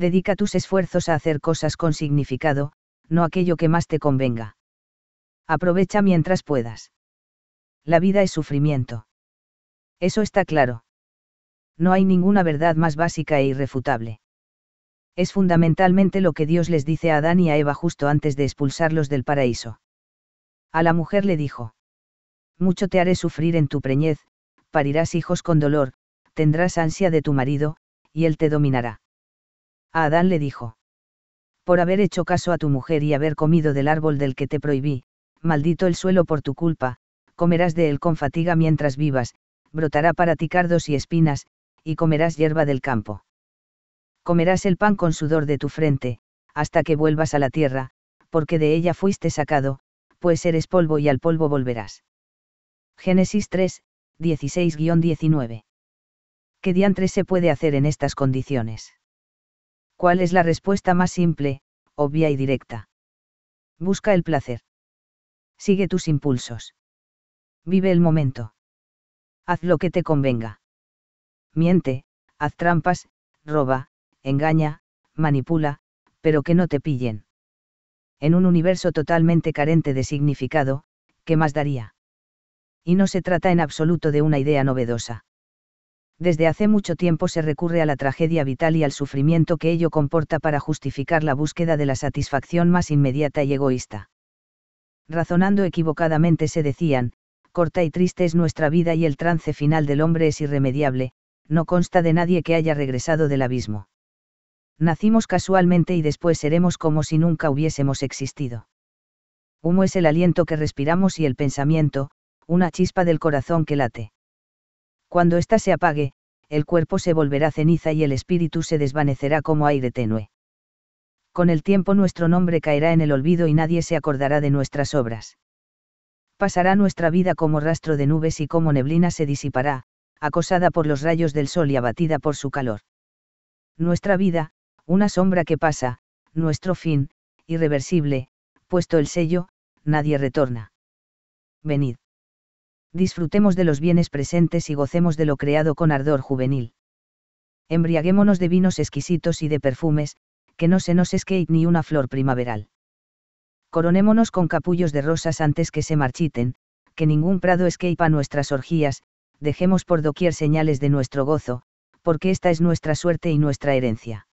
Dedica tus esfuerzos a hacer cosas con significado, no aquello que más te convenga. Aprovecha mientras puedas. La vida es sufrimiento. Eso está claro. No hay ninguna verdad más básica e irrefutable. Es fundamentalmente lo que Dios les dice a Adán y a Eva justo antes de expulsarlos del paraíso. A la mujer le dijo. Mucho te haré sufrir en tu preñez, parirás hijos con dolor, tendrás ansia de tu marido, y él te dominará. A Adán le dijo. Por haber hecho caso a tu mujer y haber comido del árbol del que te prohibí, maldito el suelo por tu culpa, comerás de él con fatiga mientras vivas, brotará para ti cardos y espinas, y comerás hierba del campo. Comerás el pan con sudor de tu frente, hasta que vuelvas a la tierra, porque de ella fuiste sacado, pues eres polvo y al polvo volverás. Génesis 3, 16-19. ¿Qué diantres se puede hacer en estas condiciones? ¿Cuál es la respuesta más simple, obvia y directa? Busca el placer. Sigue tus impulsos. Vive el momento. Haz lo que te convenga. Miente, haz trampas, roba, engaña, manipula, pero que no te pillen. En un universo totalmente carente de significado, ¿qué más daría? Y no se trata en absoluto de una idea novedosa desde hace mucho tiempo se recurre a la tragedia vital y al sufrimiento que ello comporta para justificar la búsqueda de la satisfacción más inmediata y egoísta. Razonando equivocadamente se decían, corta y triste es nuestra vida y el trance final del hombre es irremediable, no consta de nadie que haya regresado del abismo. Nacimos casualmente y después seremos como si nunca hubiésemos existido. Humo es el aliento que respiramos y el pensamiento, una chispa del corazón que late cuando ésta se apague, el cuerpo se volverá ceniza y el espíritu se desvanecerá como aire tenue. Con el tiempo nuestro nombre caerá en el olvido y nadie se acordará de nuestras obras. Pasará nuestra vida como rastro de nubes y como neblina se disipará, acosada por los rayos del sol y abatida por su calor. Nuestra vida, una sombra que pasa, nuestro fin, irreversible, puesto el sello, nadie retorna. Venid disfrutemos de los bienes presentes y gocemos de lo creado con ardor juvenil. Embriaguémonos de vinos exquisitos y de perfumes, que no se nos escape ni una flor primaveral. Coronémonos con capullos de rosas antes que se marchiten, que ningún prado escape a nuestras orgías, dejemos por doquier señales de nuestro gozo, porque esta es nuestra suerte y nuestra herencia.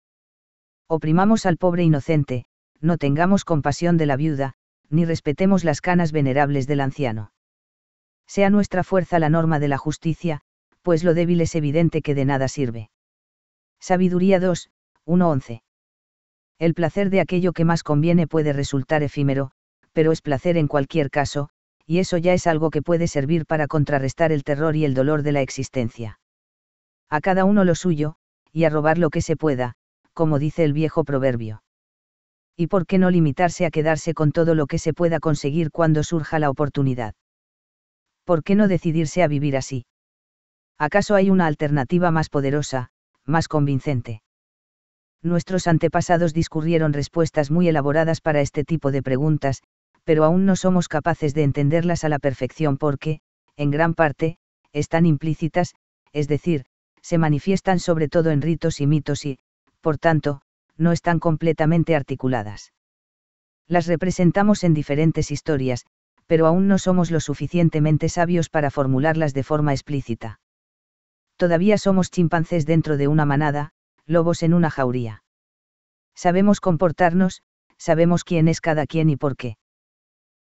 Oprimamos al pobre inocente, no tengamos compasión de la viuda, ni respetemos las canas venerables del anciano sea nuestra fuerza la norma de la justicia, pues lo débil es evidente que de nada sirve. Sabiduría 2, 1.11. El placer de aquello que más conviene puede resultar efímero, pero es placer en cualquier caso, y eso ya es algo que puede servir para contrarrestar el terror y el dolor de la existencia. A cada uno lo suyo, y a robar lo que se pueda, como dice el viejo proverbio. ¿Y por qué no limitarse a quedarse con todo lo que se pueda conseguir cuando surja la oportunidad? ¿por qué no decidirse a vivir así? ¿Acaso hay una alternativa más poderosa, más convincente? Nuestros antepasados discurrieron respuestas muy elaboradas para este tipo de preguntas, pero aún no somos capaces de entenderlas a la perfección porque, en gran parte, están implícitas, es decir, se manifiestan sobre todo en ritos y mitos y, por tanto, no están completamente articuladas. Las representamos en diferentes historias, pero aún no somos lo suficientemente sabios para formularlas de forma explícita. Todavía somos chimpancés dentro de una manada, lobos en una jauría. Sabemos comportarnos, sabemos quién es cada quien y por qué.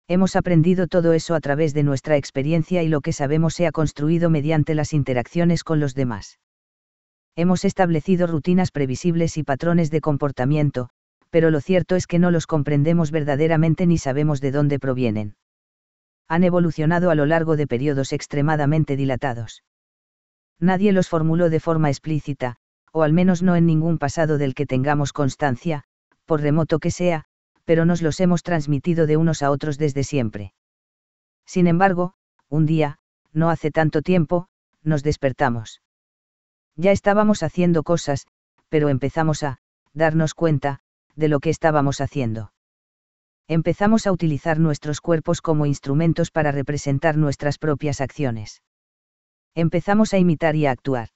Hemos aprendido todo eso a través de nuestra experiencia y lo que sabemos se ha construido mediante las interacciones con los demás. Hemos establecido rutinas previsibles y patrones de comportamiento, pero lo cierto es que no los comprendemos verdaderamente ni sabemos de dónde provienen han evolucionado a lo largo de periodos extremadamente dilatados. Nadie los formuló de forma explícita, o al menos no en ningún pasado del que tengamos constancia, por remoto que sea, pero nos los hemos transmitido de unos a otros desde siempre. Sin embargo, un día, no hace tanto tiempo, nos despertamos. Ya estábamos haciendo cosas, pero empezamos a, darnos cuenta, de lo que estábamos haciendo empezamos a utilizar nuestros cuerpos como instrumentos para representar nuestras propias acciones. Empezamos a imitar y a actuar.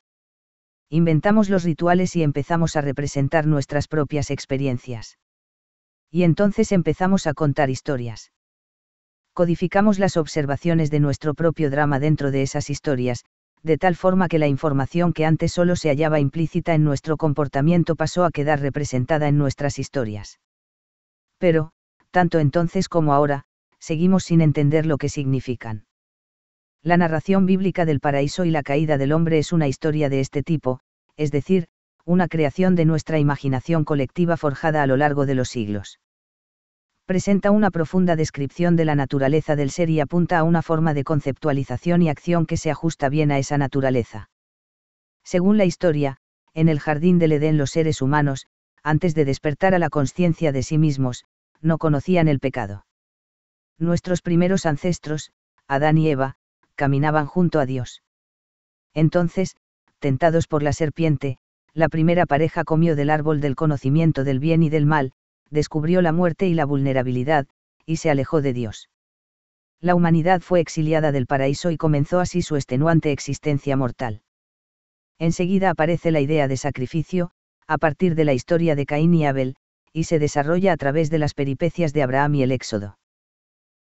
Inventamos los rituales y empezamos a representar nuestras propias experiencias. Y entonces empezamos a contar historias. Codificamos las observaciones de nuestro propio drama dentro de esas historias, de tal forma que la información que antes solo se hallaba implícita en nuestro comportamiento pasó a quedar representada en nuestras historias. Pero, tanto entonces como ahora, seguimos sin entender lo que significan. La narración bíblica del paraíso y la caída del hombre es una historia de este tipo, es decir, una creación de nuestra imaginación colectiva forjada a lo largo de los siglos. Presenta una profunda descripción de la naturaleza del ser y apunta a una forma de conceptualización y acción que se ajusta bien a esa naturaleza. Según la historia, en el jardín del Edén los seres humanos, antes de despertar a la conciencia de sí mismos, no conocían el pecado. Nuestros primeros ancestros, Adán y Eva, caminaban junto a Dios. Entonces, tentados por la serpiente, la primera pareja comió del árbol del conocimiento del bien y del mal, descubrió la muerte y la vulnerabilidad, y se alejó de Dios. La humanidad fue exiliada del paraíso y comenzó así su extenuante existencia mortal. Enseguida aparece la idea de sacrificio, a partir de la historia de Caín y Abel, y se desarrolla a través de las peripecias de Abraham y el Éxodo.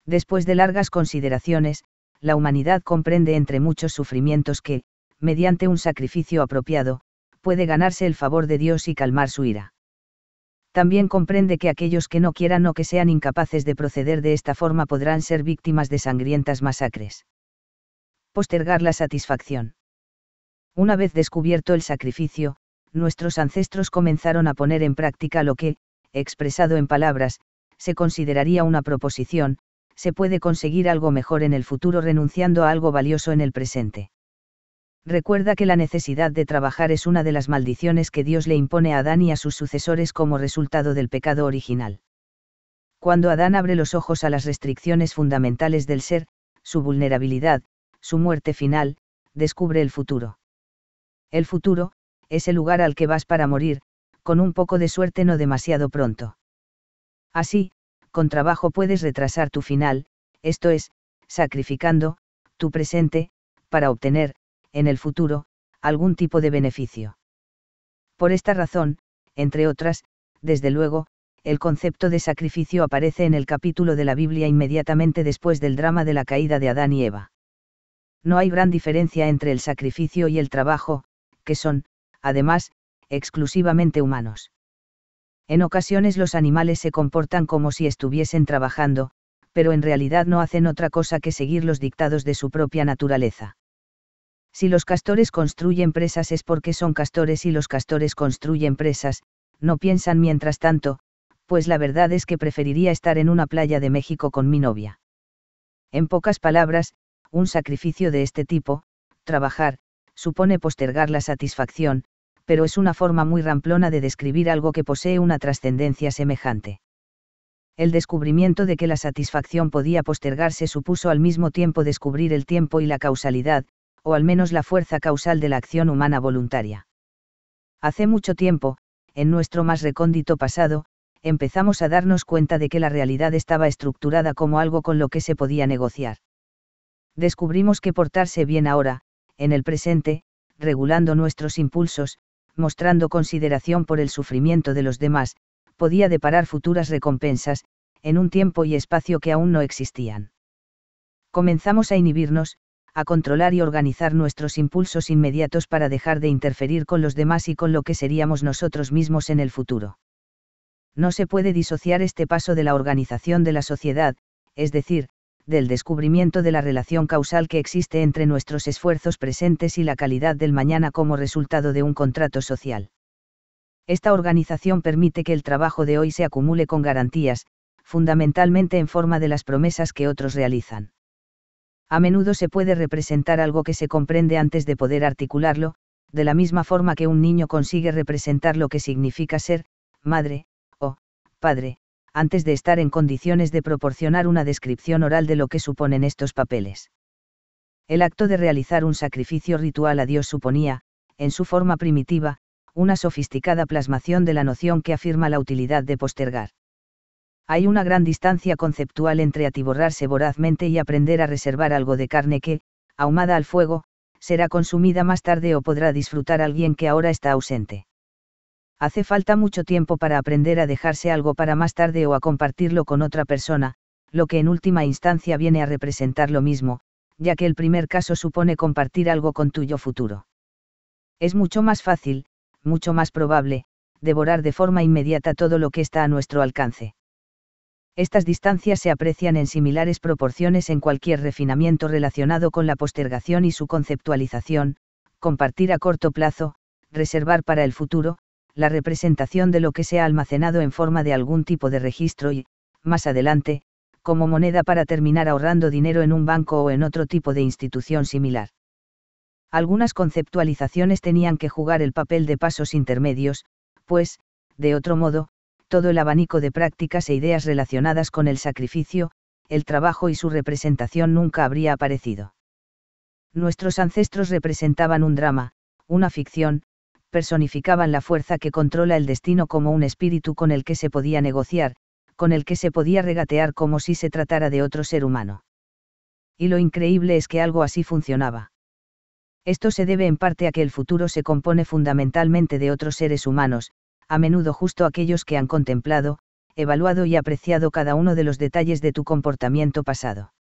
Después de largas consideraciones, la humanidad comprende entre muchos sufrimientos que, mediante un sacrificio apropiado, puede ganarse el favor de Dios y calmar su ira. También comprende que aquellos que no quieran o que sean incapaces de proceder de esta forma podrán ser víctimas de sangrientas masacres. Postergar la satisfacción. Una vez descubierto el sacrificio, nuestros ancestros comenzaron a poner en práctica lo que, expresado en palabras, se consideraría una proposición, se puede conseguir algo mejor en el futuro renunciando a algo valioso en el presente. Recuerda que la necesidad de trabajar es una de las maldiciones que Dios le impone a Adán y a sus sucesores como resultado del pecado original. Cuando Adán abre los ojos a las restricciones fundamentales del ser, su vulnerabilidad, su muerte final, descubre el futuro. El futuro, es el lugar al que vas para morir, con un poco de suerte no demasiado pronto. Así, con trabajo puedes retrasar tu final, esto es, sacrificando, tu presente, para obtener, en el futuro, algún tipo de beneficio. Por esta razón, entre otras, desde luego, el concepto de sacrificio aparece en el capítulo de la Biblia inmediatamente después del drama de la caída de Adán y Eva. No hay gran diferencia entre el sacrificio y el trabajo, que son, además, exclusivamente humanos. En ocasiones los animales se comportan como si estuviesen trabajando, pero en realidad no hacen otra cosa que seguir los dictados de su propia naturaleza. Si los castores construyen presas es porque son castores y los castores construyen presas, no piensan mientras tanto, pues la verdad es que preferiría estar en una playa de México con mi novia. En pocas palabras, un sacrificio de este tipo, trabajar, supone postergar la satisfacción, pero es una forma muy ramplona de describir algo que posee una trascendencia semejante. El descubrimiento de que la satisfacción podía postergarse supuso al mismo tiempo descubrir el tiempo y la causalidad, o al menos la fuerza causal de la acción humana voluntaria. Hace mucho tiempo, en nuestro más recóndito pasado, empezamos a darnos cuenta de que la realidad estaba estructurada como algo con lo que se podía negociar. Descubrimos que portarse bien ahora, en el presente, regulando nuestros impulsos, mostrando consideración por el sufrimiento de los demás, podía deparar futuras recompensas, en un tiempo y espacio que aún no existían. Comenzamos a inhibirnos, a controlar y organizar nuestros impulsos inmediatos para dejar de interferir con los demás y con lo que seríamos nosotros mismos en el futuro. No se puede disociar este paso de la organización de la sociedad, es decir, del descubrimiento de la relación causal que existe entre nuestros esfuerzos presentes y la calidad del mañana como resultado de un contrato social. Esta organización permite que el trabajo de hoy se acumule con garantías, fundamentalmente en forma de las promesas que otros realizan. A menudo se puede representar algo que se comprende antes de poder articularlo, de la misma forma que un niño consigue representar lo que significa ser, madre, o, padre, antes de estar en condiciones de proporcionar una descripción oral de lo que suponen estos papeles. El acto de realizar un sacrificio ritual a Dios suponía, en su forma primitiva, una sofisticada plasmación de la noción que afirma la utilidad de postergar. Hay una gran distancia conceptual entre atiborrarse vorazmente y aprender a reservar algo de carne que, ahumada al fuego, será consumida más tarde o podrá disfrutar alguien que ahora está ausente hace falta mucho tiempo para aprender a dejarse algo para más tarde o a compartirlo con otra persona, lo que en última instancia viene a representar lo mismo, ya que el primer caso supone compartir algo con tuyo futuro. Es mucho más fácil, mucho más probable, devorar de forma inmediata todo lo que está a nuestro alcance. Estas distancias se aprecian en similares proporciones en cualquier refinamiento relacionado con la postergación y su conceptualización, compartir a corto plazo, reservar para el futuro, la representación de lo que se ha almacenado en forma de algún tipo de registro y, más adelante, como moneda para terminar ahorrando dinero en un banco o en otro tipo de institución similar. Algunas conceptualizaciones tenían que jugar el papel de pasos intermedios, pues, de otro modo, todo el abanico de prácticas e ideas relacionadas con el sacrificio, el trabajo y su representación nunca habría aparecido. Nuestros ancestros representaban un drama, una ficción, personificaban la fuerza que controla el destino como un espíritu con el que se podía negociar, con el que se podía regatear como si se tratara de otro ser humano. Y lo increíble es que algo así funcionaba. Esto se debe en parte a que el futuro se compone fundamentalmente de otros seres humanos, a menudo justo aquellos que han contemplado, evaluado y apreciado cada uno de los detalles de tu comportamiento pasado.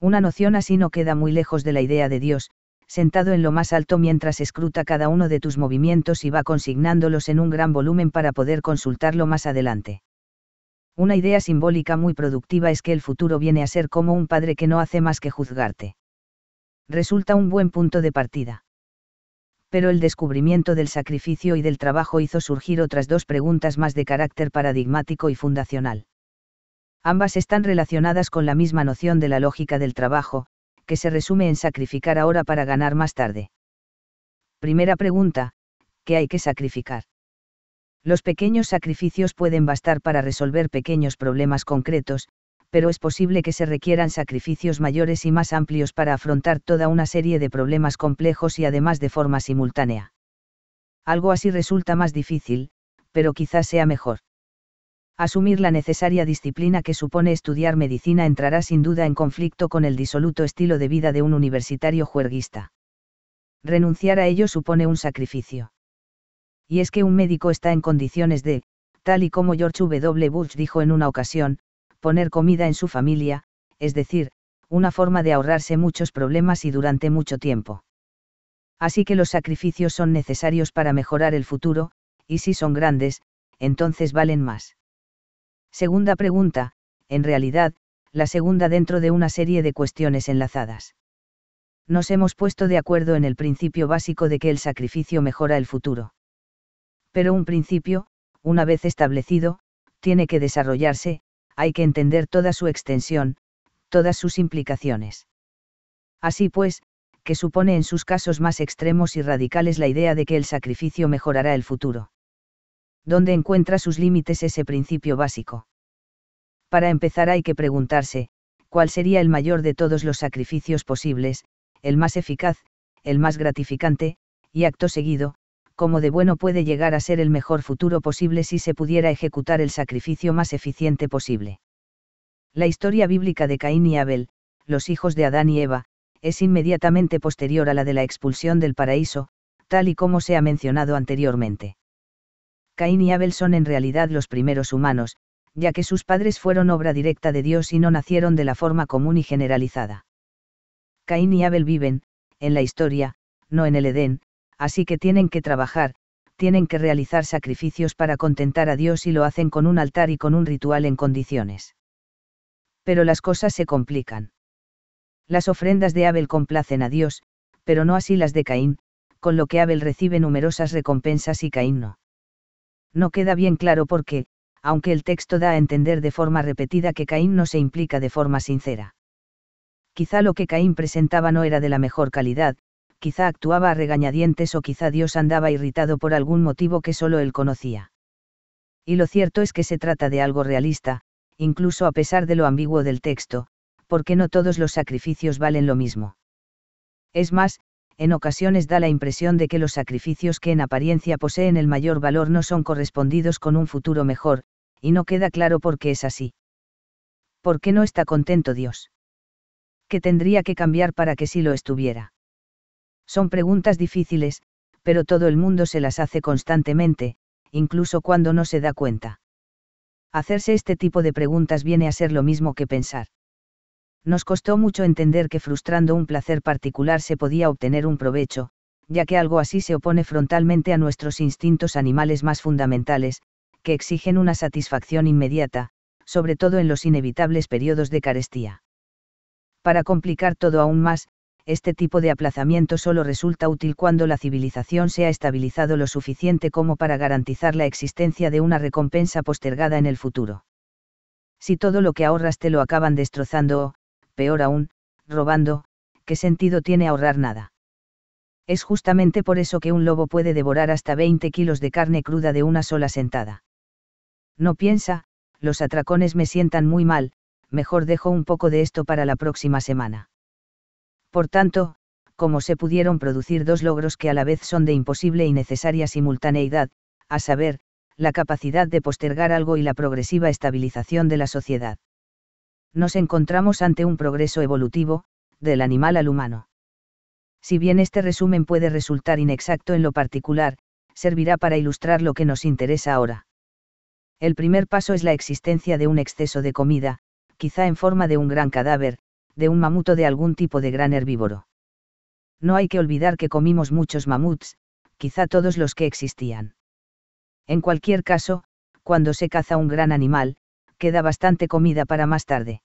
Una noción así no queda muy lejos de la idea de Dios, sentado en lo más alto mientras escruta cada uno de tus movimientos y va consignándolos en un gran volumen para poder consultarlo más adelante. Una idea simbólica muy productiva es que el futuro viene a ser como un padre que no hace más que juzgarte. Resulta un buen punto de partida. Pero el descubrimiento del sacrificio y del trabajo hizo surgir otras dos preguntas más de carácter paradigmático y fundacional. Ambas están relacionadas con la misma noción de la lógica del trabajo, que se resume en sacrificar ahora para ganar más tarde. Primera pregunta, ¿qué hay que sacrificar? Los pequeños sacrificios pueden bastar para resolver pequeños problemas concretos, pero es posible que se requieran sacrificios mayores y más amplios para afrontar toda una serie de problemas complejos y además de forma simultánea. Algo así resulta más difícil, pero quizás sea mejor asumir la necesaria disciplina que supone estudiar medicina entrará sin duda en conflicto con el disoluto estilo de vida de un universitario juerguista. Renunciar a ello supone un sacrificio. Y es que un médico está en condiciones de, tal y como George W. Bush dijo en una ocasión, poner comida en su familia, es decir, una forma de ahorrarse muchos problemas y durante mucho tiempo. Así que los sacrificios son necesarios para mejorar el futuro, y si son grandes, entonces valen más. Segunda pregunta, en realidad, la segunda dentro de una serie de cuestiones enlazadas. Nos hemos puesto de acuerdo en el principio básico de que el sacrificio mejora el futuro. Pero un principio, una vez establecido, tiene que desarrollarse, hay que entender toda su extensión, todas sus implicaciones. Así pues, que supone en sus casos más extremos y radicales la idea de que el sacrificio mejorará el futuro. ¿dónde encuentra sus límites ese principio básico? Para empezar hay que preguntarse, ¿cuál sería el mayor de todos los sacrificios posibles, el más eficaz, el más gratificante, y acto seguido, cómo de bueno puede llegar a ser el mejor futuro posible si se pudiera ejecutar el sacrificio más eficiente posible? La historia bíblica de Caín y Abel, los hijos de Adán y Eva, es inmediatamente posterior a la de la expulsión del paraíso, tal y como se ha mencionado anteriormente. Caín y Abel son en realidad los primeros humanos, ya que sus padres fueron obra directa de Dios y no nacieron de la forma común y generalizada. Caín y Abel viven, en la historia, no en el Edén, así que tienen que trabajar, tienen que realizar sacrificios para contentar a Dios y lo hacen con un altar y con un ritual en condiciones. Pero las cosas se complican. Las ofrendas de Abel complacen a Dios, pero no así las de Caín, con lo que Abel recibe numerosas recompensas y Caín no no queda bien claro por qué, aunque el texto da a entender de forma repetida que Caín no se implica de forma sincera. Quizá lo que Caín presentaba no era de la mejor calidad, quizá actuaba a regañadientes o quizá Dios andaba irritado por algún motivo que solo él conocía. Y lo cierto es que se trata de algo realista, incluso a pesar de lo ambiguo del texto, porque no todos los sacrificios valen lo mismo. Es más, en ocasiones da la impresión de que los sacrificios que en apariencia poseen el mayor valor no son correspondidos con un futuro mejor, y no queda claro por qué es así. ¿Por qué no está contento Dios? ¿Qué tendría que cambiar para que sí lo estuviera? Son preguntas difíciles, pero todo el mundo se las hace constantemente, incluso cuando no se da cuenta. Hacerse este tipo de preguntas viene a ser lo mismo que pensar nos costó mucho entender que frustrando un placer particular se podía obtener un provecho, ya que algo así se opone frontalmente a nuestros instintos animales más fundamentales, que exigen una satisfacción inmediata, sobre todo en los inevitables periodos de carestía. Para complicar todo aún más, este tipo de aplazamiento solo resulta útil cuando la civilización se ha estabilizado lo suficiente como para garantizar la existencia de una recompensa postergada en el futuro. Si todo lo que ahorras te lo acaban destrozando o, peor aún, robando, ¿qué sentido tiene ahorrar nada? Es justamente por eso que un lobo puede devorar hasta 20 kilos de carne cruda de una sola sentada. No piensa, los atracones me sientan muy mal, mejor dejo un poco de esto para la próxima semana. Por tanto, como se pudieron producir dos logros que a la vez son de imposible y necesaria simultaneidad, a saber, la capacidad de postergar algo y la progresiva estabilización de la sociedad nos encontramos ante un progreso evolutivo, del animal al humano. Si bien este resumen puede resultar inexacto en lo particular, servirá para ilustrar lo que nos interesa ahora. El primer paso es la existencia de un exceso de comida, quizá en forma de un gran cadáver, de un mamuto de algún tipo de gran herbívoro. No hay que olvidar que comimos muchos mamuts, quizá todos los que existían. En cualquier caso, cuando se caza un gran animal, queda bastante comida para más tarde.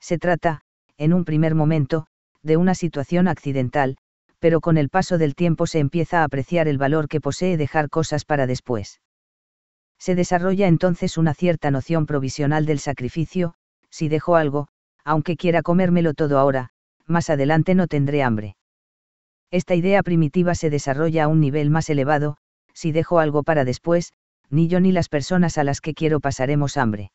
Se trata, en un primer momento, de una situación accidental, pero con el paso del tiempo se empieza a apreciar el valor que posee dejar cosas para después. Se desarrolla entonces una cierta noción provisional del sacrificio, si dejo algo, aunque quiera comérmelo todo ahora, más adelante no tendré hambre. Esta idea primitiva se desarrolla a un nivel más elevado, si dejo algo para después, ni yo ni las personas a las que quiero pasaremos hambre.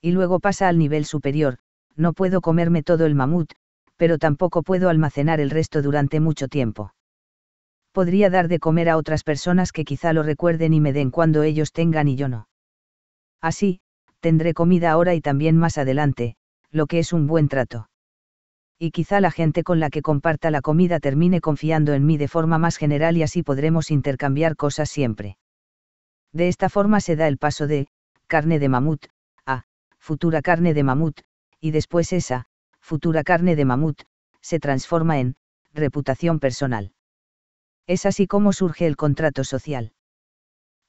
Y luego pasa al nivel superior, no puedo comerme todo el mamut, pero tampoco puedo almacenar el resto durante mucho tiempo. Podría dar de comer a otras personas que quizá lo recuerden y me den cuando ellos tengan y yo no. Así, tendré comida ahora y también más adelante, lo que es un buen trato. Y quizá la gente con la que comparta la comida termine confiando en mí de forma más general y así podremos intercambiar cosas siempre. De esta forma se da el paso de carne de mamut a futura carne de mamut, y después esa futura carne de mamut se transforma en reputación personal. Es así como surge el contrato social.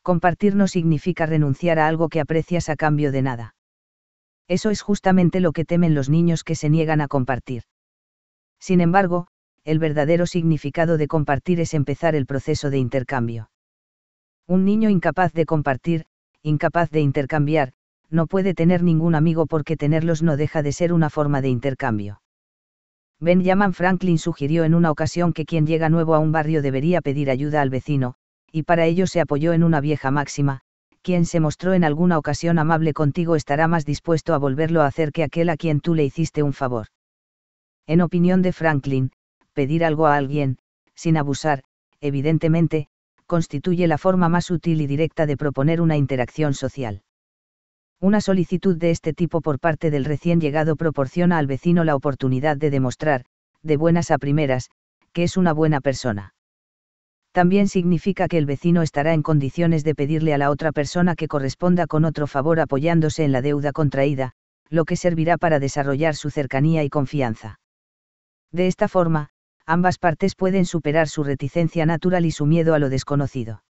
Compartir no significa renunciar a algo que aprecias a cambio de nada. Eso es justamente lo que temen los niños que se niegan a compartir. Sin embargo, el verdadero significado de compartir es empezar el proceso de intercambio. Un niño incapaz de compartir, incapaz de intercambiar, no puede tener ningún amigo porque tenerlos no deja de ser una forma de intercambio. Benjamin Franklin sugirió en una ocasión que quien llega nuevo a un barrio debería pedir ayuda al vecino, y para ello se apoyó en una vieja máxima, quien se mostró en alguna ocasión amable contigo estará más dispuesto a volverlo a hacer que aquel a quien tú le hiciste un favor. En opinión de Franklin, pedir algo a alguien, sin abusar, evidentemente, constituye la forma más útil y directa de proponer una interacción social. Una solicitud de este tipo por parte del recién llegado proporciona al vecino la oportunidad de demostrar, de buenas a primeras, que es una buena persona. También significa que el vecino estará en condiciones de pedirle a la otra persona que corresponda con otro favor apoyándose en la deuda contraída, lo que servirá para desarrollar su cercanía y confianza. De esta forma, ambas partes pueden superar su reticencia natural y su miedo a lo desconocido.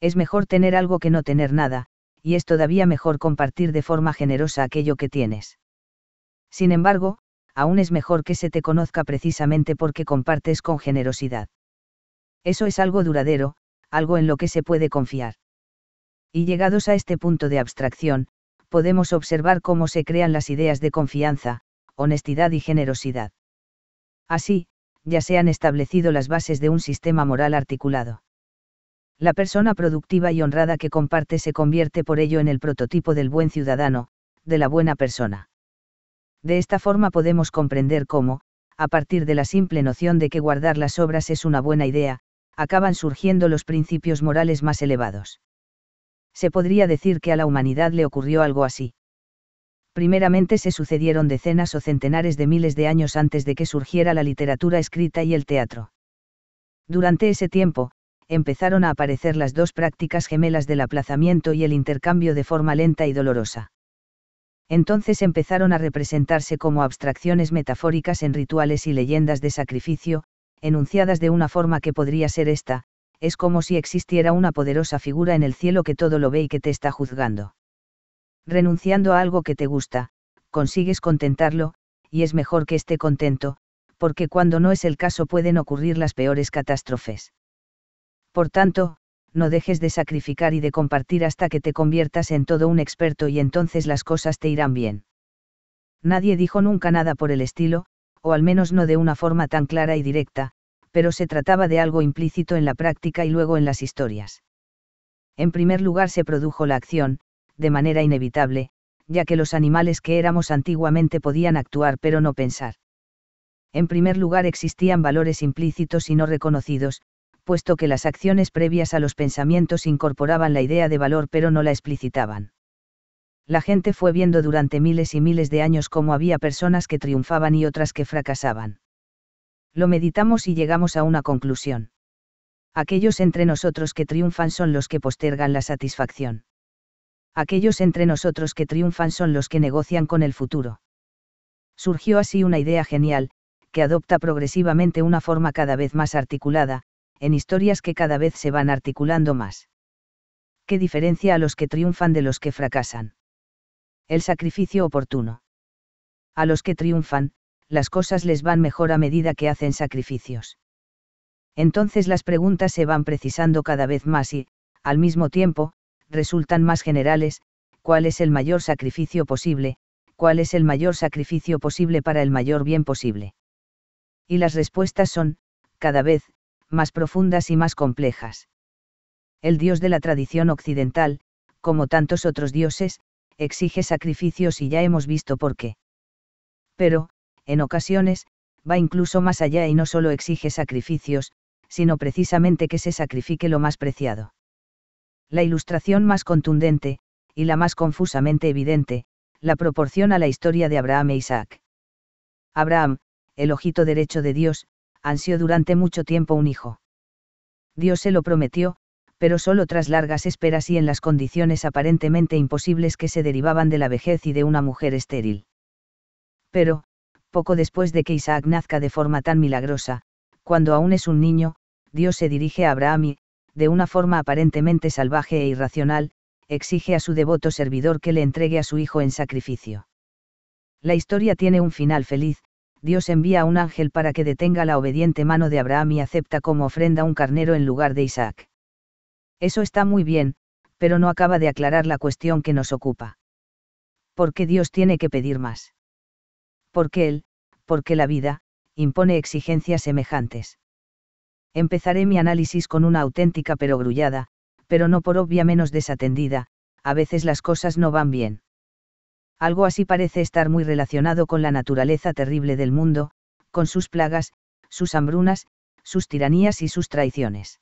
Es mejor tener algo que no tener nada, y es todavía mejor compartir de forma generosa aquello que tienes. Sin embargo, aún es mejor que se te conozca precisamente porque compartes con generosidad. Eso es algo duradero, algo en lo que se puede confiar. Y llegados a este punto de abstracción, podemos observar cómo se crean las ideas de confianza, honestidad y generosidad. Así, ya se han establecido las bases de un sistema moral articulado. La persona productiva y honrada que comparte se convierte por ello en el prototipo del buen ciudadano, de la buena persona. De esta forma podemos comprender cómo, a partir de la simple noción de que guardar las obras es una buena idea, acaban surgiendo los principios morales más elevados. Se podría decir que a la humanidad le ocurrió algo así primeramente se sucedieron decenas o centenares de miles de años antes de que surgiera la literatura escrita y el teatro. Durante ese tiempo, empezaron a aparecer las dos prácticas gemelas del aplazamiento y el intercambio de forma lenta y dolorosa. Entonces empezaron a representarse como abstracciones metafóricas en rituales y leyendas de sacrificio, enunciadas de una forma que podría ser esta, es como si existiera una poderosa figura en el cielo que todo lo ve y que te está juzgando. Renunciando a algo que te gusta, consigues contentarlo, y es mejor que esté contento, porque cuando no es el caso pueden ocurrir las peores catástrofes. Por tanto, no dejes de sacrificar y de compartir hasta que te conviertas en todo un experto y entonces las cosas te irán bien. Nadie dijo nunca nada por el estilo, o al menos no de una forma tan clara y directa, pero se trataba de algo implícito en la práctica y luego en las historias. En primer lugar se produjo la acción, de manera inevitable, ya que los animales que éramos antiguamente podían actuar pero no pensar. En primer lugar existían valores implícitos y no reconocidos, puesto que las acciones previas a los pensamientos incorporaban la idea de valor pero no la explicitaban. La gente fue viendo durante miles y miles de años cómo había personas que triunfaban y otras que fracasaban. Lo meditamos y llegamos a una conclusión. Aquellos entre nosotros que triunfan son los que postergan la satisfacción aquellos entre nosotros que triunfan son los que negocian con el futuro. Surgió así una idea genial, que adopta progresivamente una forma cada vez más articulada, en historias que cada vez se van articulando más. ¿Qué diferencia a los que triunfan de los que fracasan? El sacrificio oportuno. A los que triunfan, las cosas les van mejor a medida que hacen sacrificios. Entonces las preguntas se van precisando cada vez más y, al mismo tiempo, resultan más generales, cuál es el mayor sacrificio posible, cuál es el mayor sacrificio posible para el mayor bien posible. Y las respuestas son, cada vez, más profundas y más complejas. El dios de la tradición occidental, como tantos otros dioses, exige sacrificios y ya hemos visto por qué. Pero, en ocasiones, va incluso más allá y no solo exige sacrificios, sino precisamente que se sacrifique lo más preciado la ilustración más contundente, y la más confusamente evidente, la proporciona la historia de Abraham e Isaac. Abraham, el ojito derecho de Dios, ansió durante mucho tiempo un hijo. Dios se lo prometió, pero solo tras largas esperas y en las condiciones aparentemente imposibles que se derivaban de la vejez y de una mujer estéril. Pero, poco después de que Isaac nazca de forma tan milagrosa, cuando aún es un niño, Dios se dirige a Abraham y, de una forma aparentemente salvaje e irracional, exige a su devoto servidor que le entregue a su hijo en sacrificio. La historia tiene un final feliz, Dios envía a un ángel para que detenga la obediente mano de Abraham y acepta como ofrenda un carnero en lugar de Isaac. Eso está muy bien, pero no acaba de aclarar la cuestión que nos ocupa. ¿Por qué Dios tiene que pedir más? qué Él, porque la vida, impone exigencias semejantes. Empezaré mi análisis con una auténtica pero grullada, pero no por obvia menos desatendida, a veces las cosas no van bien. Algo así parece estar muy relacionado con la naturaleza terrible del mundo, con sus plagas, sus hambrunas, sus tiranías y sus traiciones.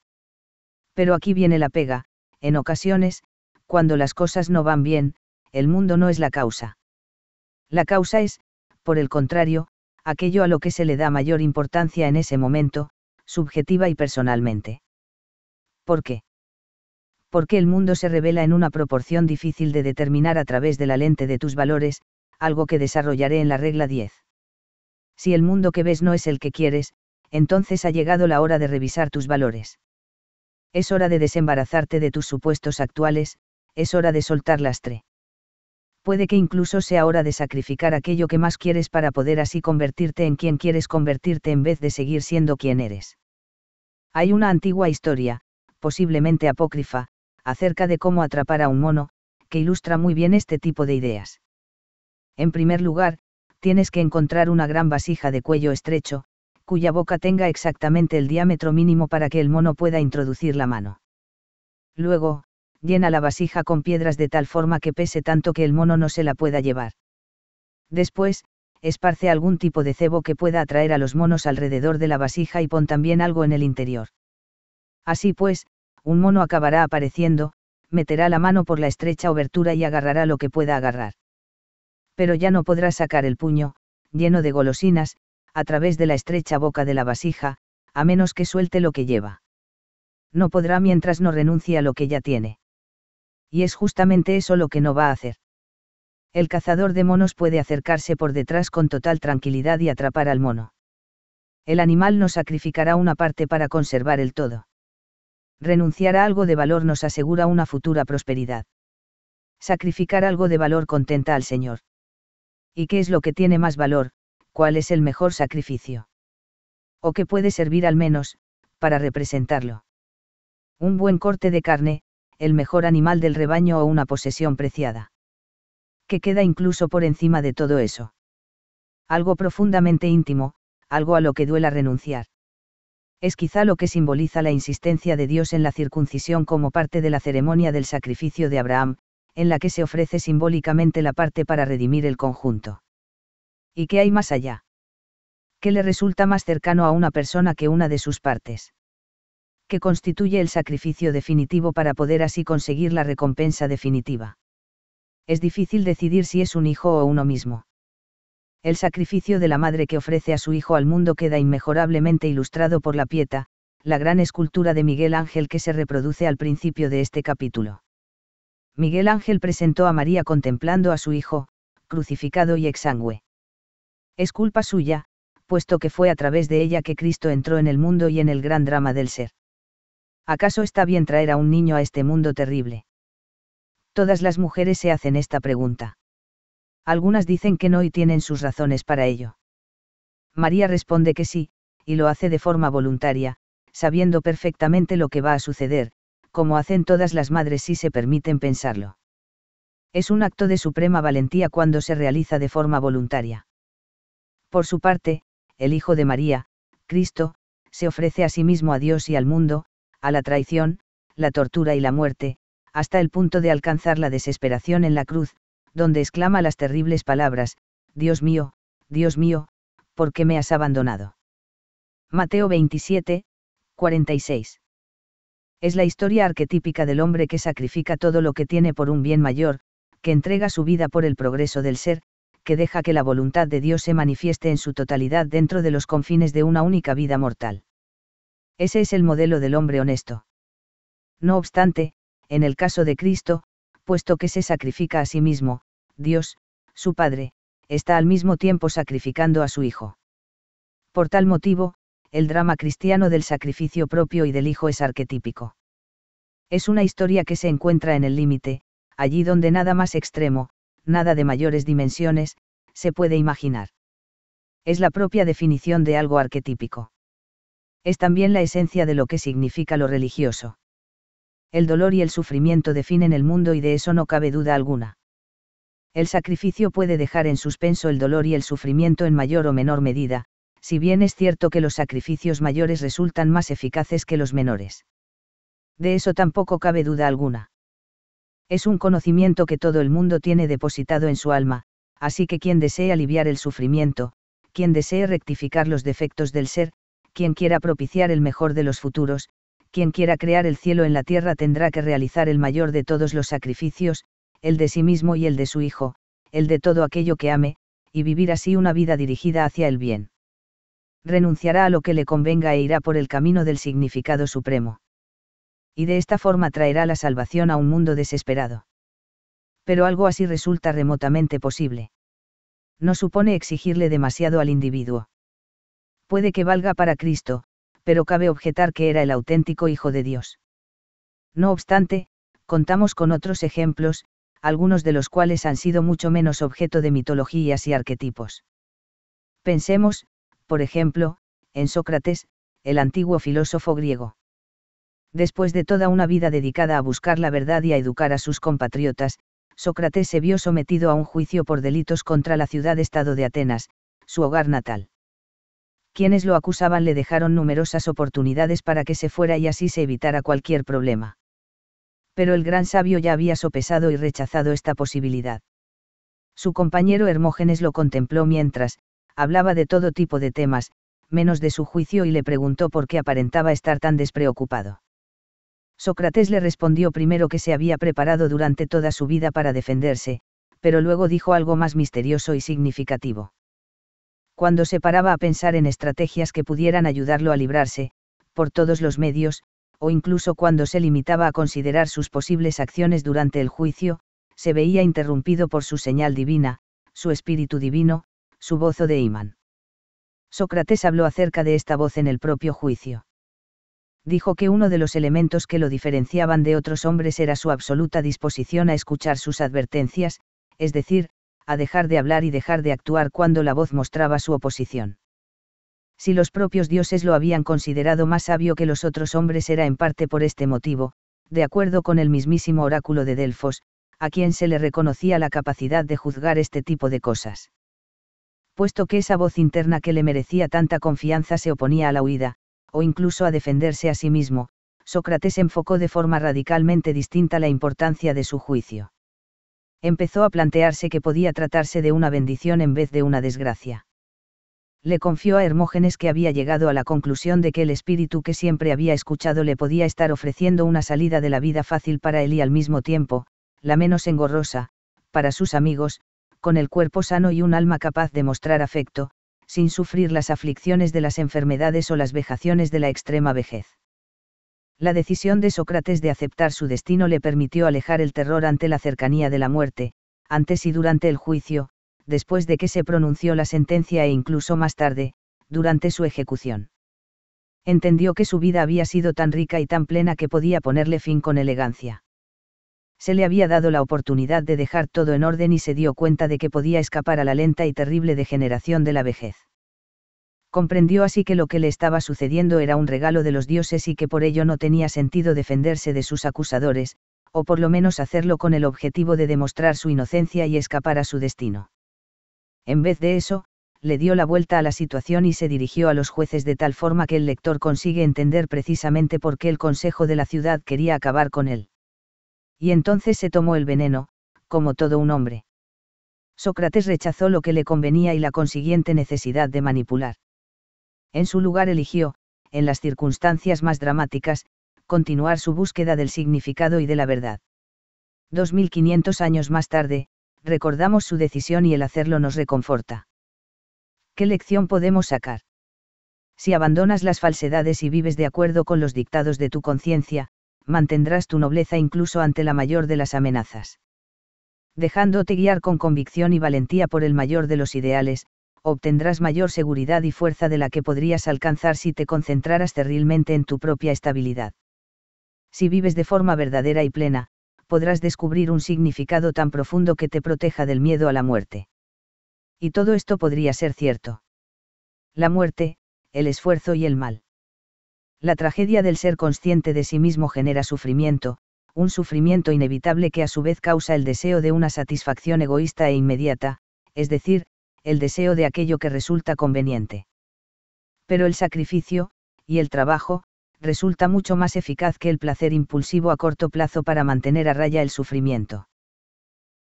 Pero aquí viene la pega, en ocasiones, cuando las cosas no van bien, el mundo no es la causa. La causa es, por el contrario, aquello a lo que se le da mayor importancia en ese momento, subjetiva y personalmente. ¿Por qué? Porque el mundo se revela en una proporción difícil de determinar a través de la lente de tus valores, algo que desarrollaré en la regla 10. Si el mundo que ves no es el que quieres, entonces ha llegado la hora de revisar tus valores. Es hora de desembarazarte de tus supuestos actuales, es hora de soltar lastre. Puede que incluso sea hora de sacrificar aquello que más quieres para poder así convertirte en quien quieres convertirte en vez de seguir siendo quien eres. Hay una antigua historia, posiblemente apócrifa, acerca de cómo atrapar a un mono, que ilustra muy bien este tipo de ideas. En primer lugar, tienes que encontrar una gran vasija de cuello estrecho, cuya boca tenga exactamente el diámetro mínimo para que el mono pueda introducir la mano. Luego, llena la vasija con piedras de tal forma que pese tanto que el mono no se la pueda llevar. Después, esparce algún tipo de cebo que pueda atraer a los monos alrededor de la vasija y pon también algo en el interior. Así pues, un mono acabará apareciendo, meterá la mano por la estrecha obertura y agarrará lo que pueda agarrar. Pero ya no podrá sacar el puño, lleno de golosinas, a través de la estrecha boca de la vasija, a menos que suelte lo que lleva. No podrá mientras no renuncie a lo que ya tiene. Y es justamente eso lo que no va a hacer. El cazador de monos puede acercarse por detrás con total tranquilidad y atrapar al mono. El animal nos sacrificará una parte para conservar el todo. Renunciar a algo de valor nos asegura una futura prosperidad. Sacrificar algo de valor contenta al Señor. ¿Y qué es lo que tiene más valor? ¿Cuál es el mejor sacrificio? ¿O qué puede servir al menos, para representarlo? Un buen corte de carne, el mejor animal del rebaño o una posesión preciada que queda incluso por encima de todo eso. Algo profundamente íntimo, algo a lo que duela renunciar. Es quizá lo que simboliza la insistencia de Dios en la circuncisión como parte de la ceremonia del sacrificio de Abraham, en la que se ofrece simbólicamente la parte para redimir el conjunto. ¿Y qué hay más allá? ¿Qué le resulta más cercano a una persona que una de sus partes? ¿Qué constituye el sacrificio definitivo para poder así conseguir la recompensa definitiva es difícil decidir si es un hijo o uno mismo. El sacrificio de la madre que ofrece a su hijo al mundo queda inmejorablemente ilustrado por la pieta, la gran escultura de Miguel Ángel que se reproduce al principio de este capítulo. Miguel Ángel presentó a María contemplando a su hijo, crucificado y exangüe. Es culpa suya, puesto que fue a través de ella que Cristo entró en el mundo y en el gran drama del ser. ¿Acaso está bien traer a un niño a este mundo terrible? Todas las mujeres se hacen esta pregunta. Algunas dicen que no y tienen sus razones para ello. María responde que sí, y lo hace de forma voluntaria, sabiendo perfectamente lo que va a suceder, como hacen todas las madres si se permiten pensarlo. Es un acto de suprema valentía cuando se realiza de forma voluntaria. Por su parte, el Hijo de María, Cristo, se ofrece a sí mismo a Dios y al mundo, a la traición, la tortura y la muerte, hasta el punto de alcanzar la desesperación en la cruz, donde exclama las terribles palabras, Dios mío, Dios mío, ¿por qué me has abandonado? Mateo 27, 46. Es la historia arquetípica del hombre que sacrifica todo lo que tiene por un bien mayor, que entrega su vida por el progreso del ser, que deja que la voluntad de Dios se manifieste en su totalidad dentro de los confines de una única vida mortal. Ese es el modelo del hombre honesto. No obstante, en el caso de Cristo, puesto que se sacrifica a sí mismo, Dios, su Padre, está al mismo tiempo sacrificando a su Hijo. Por tal motivo, el drama cristiano del sacrificio propio y del Hijo es arquetípico. Es una historia que se encuentra en el límite, allí donde nada más extremo, nada de mayores dimensiones, se puede imaginar. Es la propia definición de algo arquetípico. Es también la esencia de lo que significa lo religioso el dolor y el sufrimiento definen el mundo y de eso no cabe duda alguna. El sacrificio puede dejar en suspenso el dolor y el sufrimiento en mayor o menor medida, si bien es cierto que los sacrificios mayores resultan más eficaces que los menores. De eso tampoco cabe duda alguna. Es un conocimiento que todo el mundo tiene depositado en su alma, así que quien desee aliviar el sufrimiento, quien desee rectificar los defectos del ser, quien quiera propiciar el mejor de los futuros, quien quiera crear el cielo en la tierra tendrá que realizar el mayor de todos los sacrificios, el de sí mismo y el de su hijo, el de todo aquello que ame, y vivir así una vida dirigida hacia el bien. Renunciará a lo que le convenga e irá por el camino del significado supremo. Y de esta forma traerá la salvación a un mundo desesperado. Pero algo así resulta remotamente posible. No supone exigirle demasiado al individuo. Puede que valga para Cristo, pero cabe objetar que era el auténtico Hijo de Dios. No obstante, contamos con otros ejemplos, algunos de los cuales han sido mucho menos objeto de mitologías y arquetipos. Pensemos, por ejemplo, en Sócrates, el antiguo filósofo griego. Después de toda una vida dedicada a buscar la verdad y a educar a sus compatriotas, Sócrates se vio sometido a un juicio por delitos contra la ciudad-estado de Atenas, su hogar natal quienes lo acusaban le dejaron numerosas oportunidades para que se fuera y así se evitara cualquier problema. Pero el gran sabio ya había sopesado y rechazado esta posibilidad. Su compañero Hermógenes lo contempló mientras, hablaba de todo tipo de temas, menos de su juicio y le preguntó por qué aparentaba estar tan despreocupado. Sócrates le respondió primero que se había preparado durante toda su vida para defenderse, pero luego dijo algo más misterioso y significativo cuando se paraba a pensar en estrategias que pudieran ayudarlo a librarse, por todos los medios, o incluso cuando se limitaba a considerar sus posibles acciones durante el juicio, se veía interrumpido por su señal divina, su espíritu divino, su voz de imán. Sócrates habló acerca de esta voz en el propio juicio. Dijo que uno de los elementos que lo diferenciaban de otros hombres era su absoluta disposición a escuchar sus advertencias, es decir, a dejar de hablar y dejar de actuar cuando la voz mostraba su oposición. Si los propios dioses lo habían considerado más sabio que los otros hombres era en parte por este motivo, de acuerdo con el mismísimo oráculo de Delfos, a quien se le reconocía la capacidad de juzgar este tipo de cosas. Puesto que esa voz interna que le merecía tanta confianza se oponía a la huida, o incluso a defenderse a sí mismo, Sócrates enfocó de forma radicalmente distinta la importancia de su juicio empezó a plantearse que podía tratarse de una bendición en vez de una desgracia. Le confió a Hermógenes que había llegado a la conclusión de que el espíritu que siempre había escuchado le podía estar ofreciendo una salida de la vida fácil para él y al mismo tiempo, la menos engorrosa, para sus amigos, con el cuerpo sano y un alma capaz de mostrar afecto, sin sufrir las aflicciones de las enfermedades o las vejaciones de la extrema vejez. La decisión de Sócrates de aceptar su destino le permitió alejar el terror ante la cercanía de la muerte, antes y durante el juicio, después de que se pronunció la sentencia e incluso más tarde, durante su ejecución. Entendió que su vida había sido tan rica y tan plena que podía ponerle fin con elegancia. Se le había dado la oportunidad de dejar todo en orden y se dio cuenta de que podía escapar a la lenta y terrible degeneración de la vejez comprendió así que lo que le estaba sucediendo era un regalo de los dioses y que por ello no tenía sentido defenderse de sus acusadores, o por lo menos hacerlo con el objetivo de demostrar su inocencia y escapar a su destino. En vez de eso, le dio la vuelta a la situación y se dirigió a los jueces de tal forma que el lector consigue entender precisamente por qué el Consejo de la Ciudad quería acabar con él. Y entonces se tomó el veneno, como todo un hombre. Sócrates rechazó lo que le convenía y la consiguiente necesidad de manipular. En su lugar eligió, en las circunstancias más dramáticas, continuar su búsqueda del significado y de la verdad. 2500 años más tarde, recordamos su decisión y el hacerlo nos reconforta. ¿Qué lección podemos sacar? Si abandonas las falsedades y vives de acuerdo con los dictados de tu conciencia, mantendrás tu nobleza incluso ante la mayor de las amenazas. Dejándote guiar con convicción y valentía por el mayor de los ideales, obtendrás mayor seguridad y fuerza de la que podrías alcanzar si te concentraras terriblemente en tu propia estabilidad. Si vives de forma verdadera y plena, podrás descubrir un significado tan profundo que te proteja del miedo a la muerte. Y todo esto podría ser cierto. La muerte, el esfuerzo y el mal. La tragedia del ser consciente de sí mismo genera sufrimiento, un sufrimiento inevitable que a su vez causa el deseo de una satisfacción egoísta e inmediata, es decir, el deseo de aquello que resulta conveniente. Pero el sacrificio, y el trabajo, resulta mucho más eficaz que el placer impulsivo a corto plazo para mantener a raya el sufrimiento.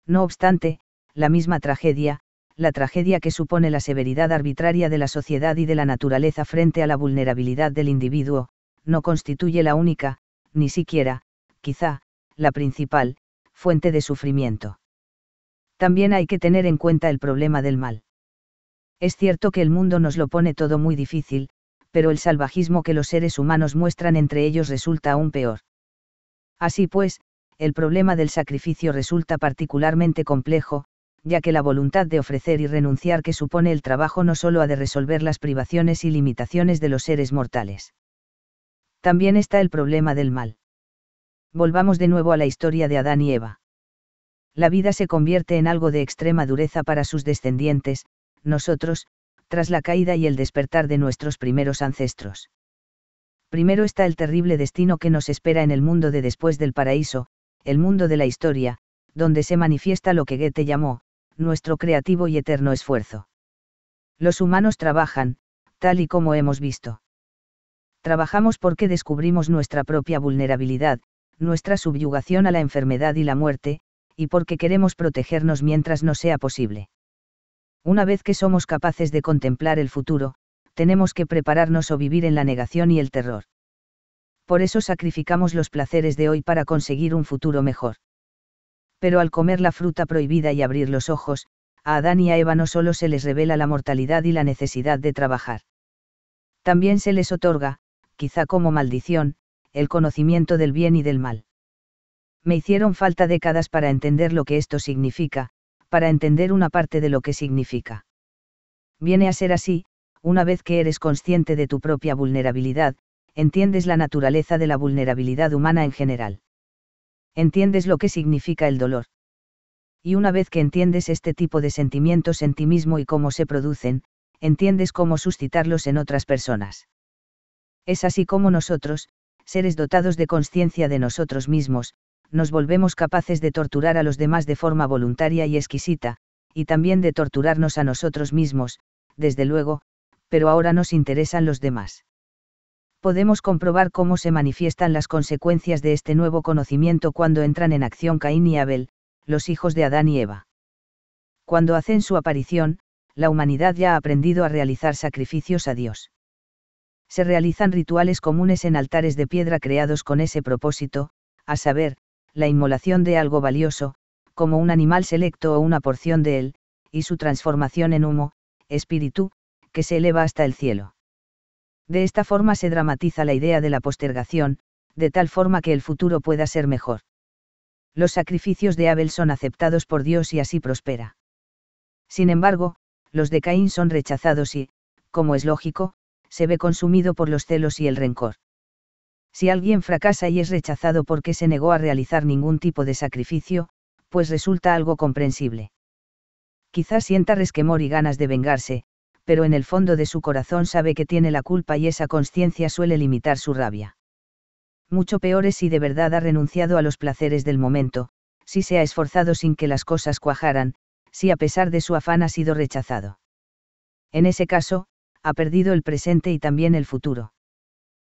No obstante, la misma tragedia, la tragedia que supone la severidad arbitraria de la sociedad y de la naturaleza frente a la vulnerabilidad del individuo, no constituye la única, ni siquiera, quizá, la principal, fuente de sufrimiento. También hay que tener en cuenta el problema del mal. Es cierto que el mundo nos lo pone todo muy difícil, pero el salvajismo que los seres humanos muestran entre ellos resulta aún peor. Así pues, el problema del sacrificio resulta particularmente complejo, ya que la voluntad de ofrecer y renunciar que supone el trabajo no solo ha de resolver las privaciones y limitaciones de los seres mortales. También está el problema del mal. Volvamos de nuevo a la historia de Adán y Eva. La vida se convierte en algo de extrema dureza para sus descendientes, nosotros, tras la caída y el despertar de nuestros primeros ancestros. Primero está el terrible destino que nos espera en el mundo de después del paraíso, el mundo de la historia, donde se manifiesta lo que Goethe llamó, nuestro creativo y eterno esfuerzo. Los humanos trabajan, tal y como hemos visto. Trabajamos porque descubrimos nuestra propia vulnerabilidad, nuestra subyugación a la enfermedad y la muerte, y porque queremos protegernos mientras no sea posible. Una vez que somos capaces de contemplar el futuro, tenemos que prepararnos o vivir en la negación y el terror. Por eso sacrificamos los placeres de hoy para conseguir un futuro mejor. Pero al comer la fruta prohibida y abrir los ojos, a Adán y a Eva no solo se les revela la mortalidad y la necesidad de trabajar. También se les otorga, quizá como maldición, el conocimiento del bien y del mal. Me hicieron falta décadas para entender lo que esto significa, para entender una parte de lo que significa. Viene a ser así, una vez que eres consciente de tu propia vulnerabilidad, entiendes la naturaleza de la vulnerabilidad humana en general. Entiendes lo que significa el dolor. Y una vez que entiendes este tipo de sentimientos en ti mismo y cómo se producen, entiendes cómo suscitarlos en otras personas. Es así como nosotros, seres dotados de conciencia de nosotros mismos, nos volvemos capaces de torturar a los demás de forma voluntaria y exquisita, y también de torturarnos a nosotros mismos, desde luego, pero ahora nos interesan los demás. Podemos comprobar cómo se manifiestan las consecuencias de este nuevo conocimiento cuando entran en acción Caín y Abel, los hijos de Adán y Eva. Cuando hacen su aparición, la humanidad ya ha aprendido a realizar sacrificios a Dios. Se realizan rituales comunes en altares de piedra creados con ese propósito, a saber, la inmolación de algo valioso, como un animal selecto o una porción de él, y su transformación en humo, espíritu, que se eleva hasta el cielo. De esta forma se dramatiza la idea de la postergación, de tal forma que el futuro pueda ser mejor. Los sacrificios de Abel son aceptados por Dios y así prospera. Sin embargo, los de Caín son rechazados y, como es lógico, se ve consumido por los celos y el rencor. Si alguien fracasa y es rechazado porque se negó a realizar ningún tipo de sacrificio, pues resulta algo comprensible. Quizás sienta resquemor y ganas de vengarse, pero en el fondo de su corazón sabe que tiene la culpa y esa conciencia suele limitar su rabia. Mucho peor es si de verdad ha renunciado a los placeres del momento, si se ha esforzado sin que las cosas cuajaran, si a pesar de su afán ha sido rechazado. En ese caso, ha perdido el presente y también el futuro.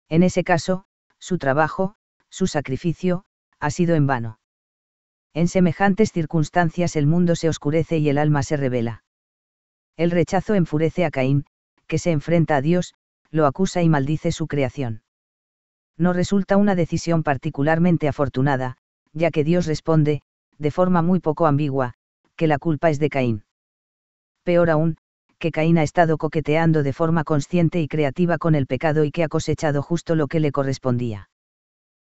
En ese caso, su trabajo, su sacrificio, ha sido en vano. En semejantes circunstancias el mundo se oscurece y el alma se revela. El rechazo enfurece a Caín, que se enfrenta a Dios, lo acusa y maldice su creación. No resulta una decisión particularmente afortunada, ya que Dios responde, de forma muy poco ambigua, que la culpa es de Caín. Peor aún, que Caín ha estado coqueteando de forma consciente y creativa con el pecado y que ha cosechado justo lo que le correspondía.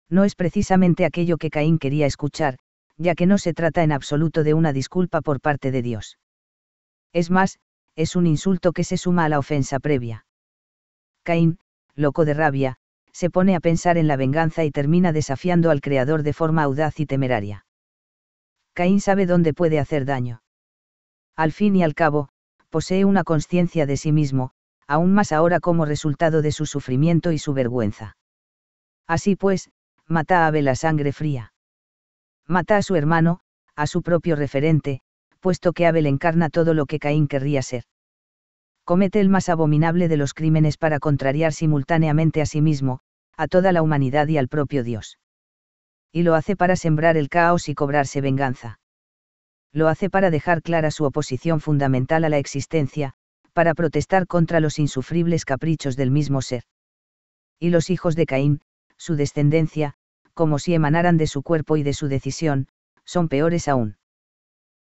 No es precisamente aquello que Caín quería escuchar, ya que no se trata en absoluto de una disculpa por parte de Dios. Es más, es un insulto que se suma a la ofensa previa. Caín, loco de rabia, se pone a pensar en la venganza y termina desafiando al Creador de forma audaz y temeraria. Caín sabe dónde puede hacer daño. Al fin y al cabo, posee una conciencia de sí mismo, aún más ahora como resultado de su sufrimiento y su vergüenza. Así pues, mata a Abel a sangre fría. Mata a su hermano, a su propio referente, puesto que Abel encarna todo lo que Caín querría ser. Comete el más abominable de los crímenes para contrariar simultáneamente a sí mismo, a toda la humanidad y al propio Dios. Y lo hace para sembrar el caos y cobrarse venganza lo hace para dejar clara su oposición fundamental a la existencia, para protestar contra los insufribles caprichos del mismo ser. Y los hijos de Caín, su descendencia, como si emanaran de su cuerpo y de su decisión, son peores aún.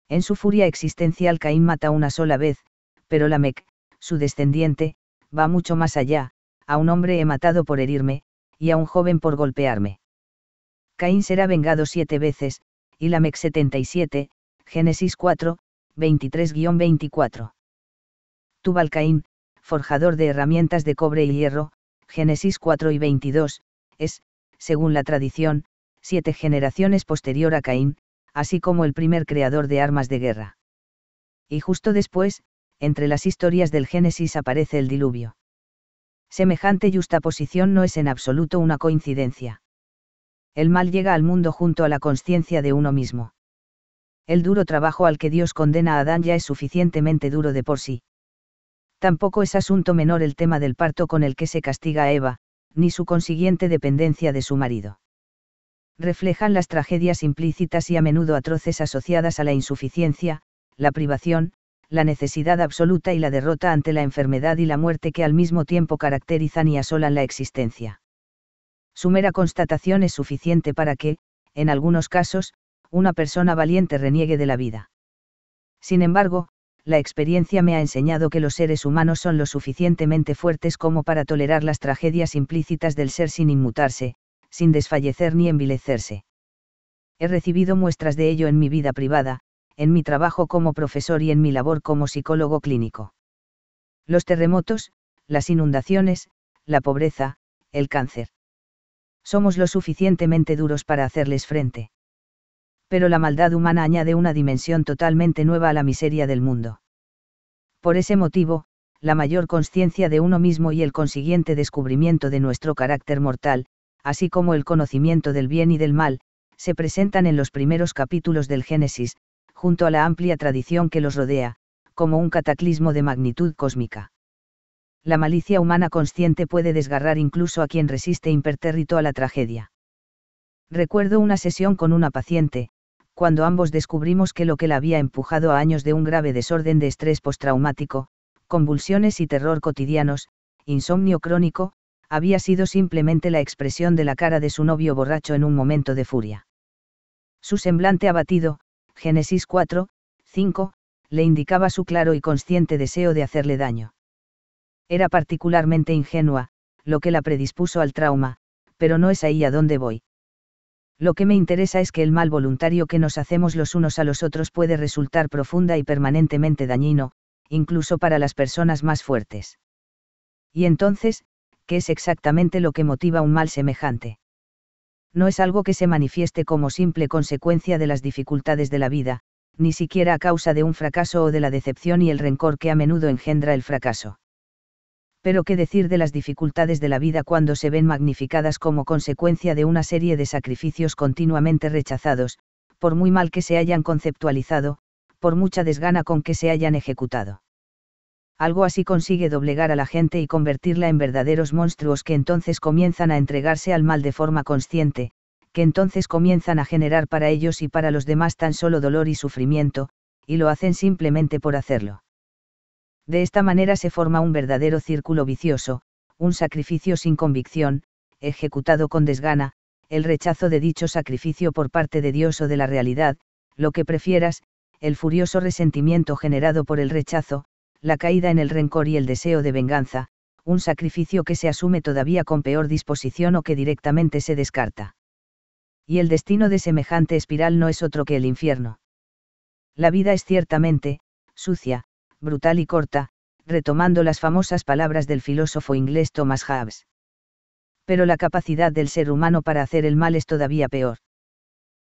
En su furia existencial Caín mata una sola vez, pero Lamec, su descendiente, va mucho más allá, a un hombre he matado por herirme, y a un joven por golpearme. Caín será vengado siete veces, y Lamec 77, Génesis 4, 23-24. Tubal Caín, forjador de herramientas de cobre y hierro, Génesis 4 y 22, es, según la tradición, siete generaciones posterior a Caín, así como el primer creador de armas de guerra. Y justo después, entre las historias del Génesis aparece el diluvio. Semejante justaposición no es en absoluto una coincidencia. El mal llega al mundo junto a la conciencia de uno mismo el duro trabajo al que Dios condena a Adán ya es suficientemente duro de por sí. Tampoco es asunto menor el tema del parto con el que se castiga a Eva, ni su consiguiente dependencia de su marido. Reflejan las tragedias implícitas y a menudo atroces asociadas a la insuficiencia, la privación, la necesidad absoluta y la derrota ante la enfermedad y la muerte que al mismo tiempo caracterizan y asolan la existencia. Su mera constatación es suficiente para que, en algunos casos, una persona valiente reniegue de la vida. Sin embargo, la experiencia me ha enseñado que los seres humanos son lo suficientemente fuertes como para tolerar las tragedias implícitas del ser sin inmutarse, sin desfallecer ni envilecerse. He recibido muestras de ello en mi vida privada, en mi trabajo como profesor y en mi labor como psicólogo clínico. Los terremotos, las inundaciones, la pobreza, el cáncer. Somos lo suficientemente duros para hacerles frente pero la maldad humana añade una dimensión totalmente nueva a la miseria del mundo. Por ese motivo, la mayor conciencia de uno mismo y el consiguiente descubrimiento de nuestro carácter mortal, así como el conocimiento del bien y del mal, se presentan en los primeros capítulos del Génesis, junto a la amplia tradición que los rodea, como un cataclismo de magnitud cósmica. La malicia humana consciente puede desgarrar incluso a quien resiste impertérrito a la tragedia. Recuerdo una sesión con una paciente, cuando ambos descubrimos que lo que la había empujado a años de un grave desorden de estrés postraumático, convulsiones y terror cotidianos, insomnio crónico, había sido simplemente la expresión de la cara de su novio borracho en un momento de furia. Su semblante abatido, Génesis 4, 5, le indicaba su claro y consciente deseo de hacerle daño. Era particularmente ingenua, lo que la predispuso al trauma, pero no es ahí a donde voy lo que me interesa es que el mal voluntario que nos hacemos los unos a los otros puede resultar profunda y permanentemente dañino, incluso para las personas más fuertes. Y entonces, ¿qué es exactamente lo que motiva un mal semejante? No es algo que se manifieste como simple consecuencia de las dificultades de la vida, ni siquiera a causa de un fracaso o de la decepción y el rencor que a menudo engendra el fracaso pero qué decir de las dificultades de la vida cuando se ven magnificadas como consecuencia de una serie de sacrificios continuamente rechazados, por muy mal que se hayan conceptualizado, por mucha desgana con que se hayan ejecutado. Algo así consigue doblegar a la gente y convertirla en verdaderos monstruos que entonces comienzan a entregarse al mal de forma consciente, que entonces comienzan a generar para ellos y para los demás tan solo dolor y sufrimiento, y lo hacen simplemente por hacerlo. De esta manera se forma un verdadero círculo vicioso, un sacrificio sin convicción, ejecutado con desgana, el rechazo de dicho sacrificio por parte de Dios o de la realidad, lo que prefieras, el furioso resentimiento generado por el rechazo, la caída en el rencor y el deseo de venganza, un sacrificio que se asume todavía con peor disposición o que directamente se descarta. Y el destino de semejante espiral no es otro que el infierno. La vida es ciertamente, sucia, brutal y corta, retomando las famosas palabras del filósofo inglés Thomas Hobbes. Pero la capacidad del ser humano para hacer el mal es todavía peor.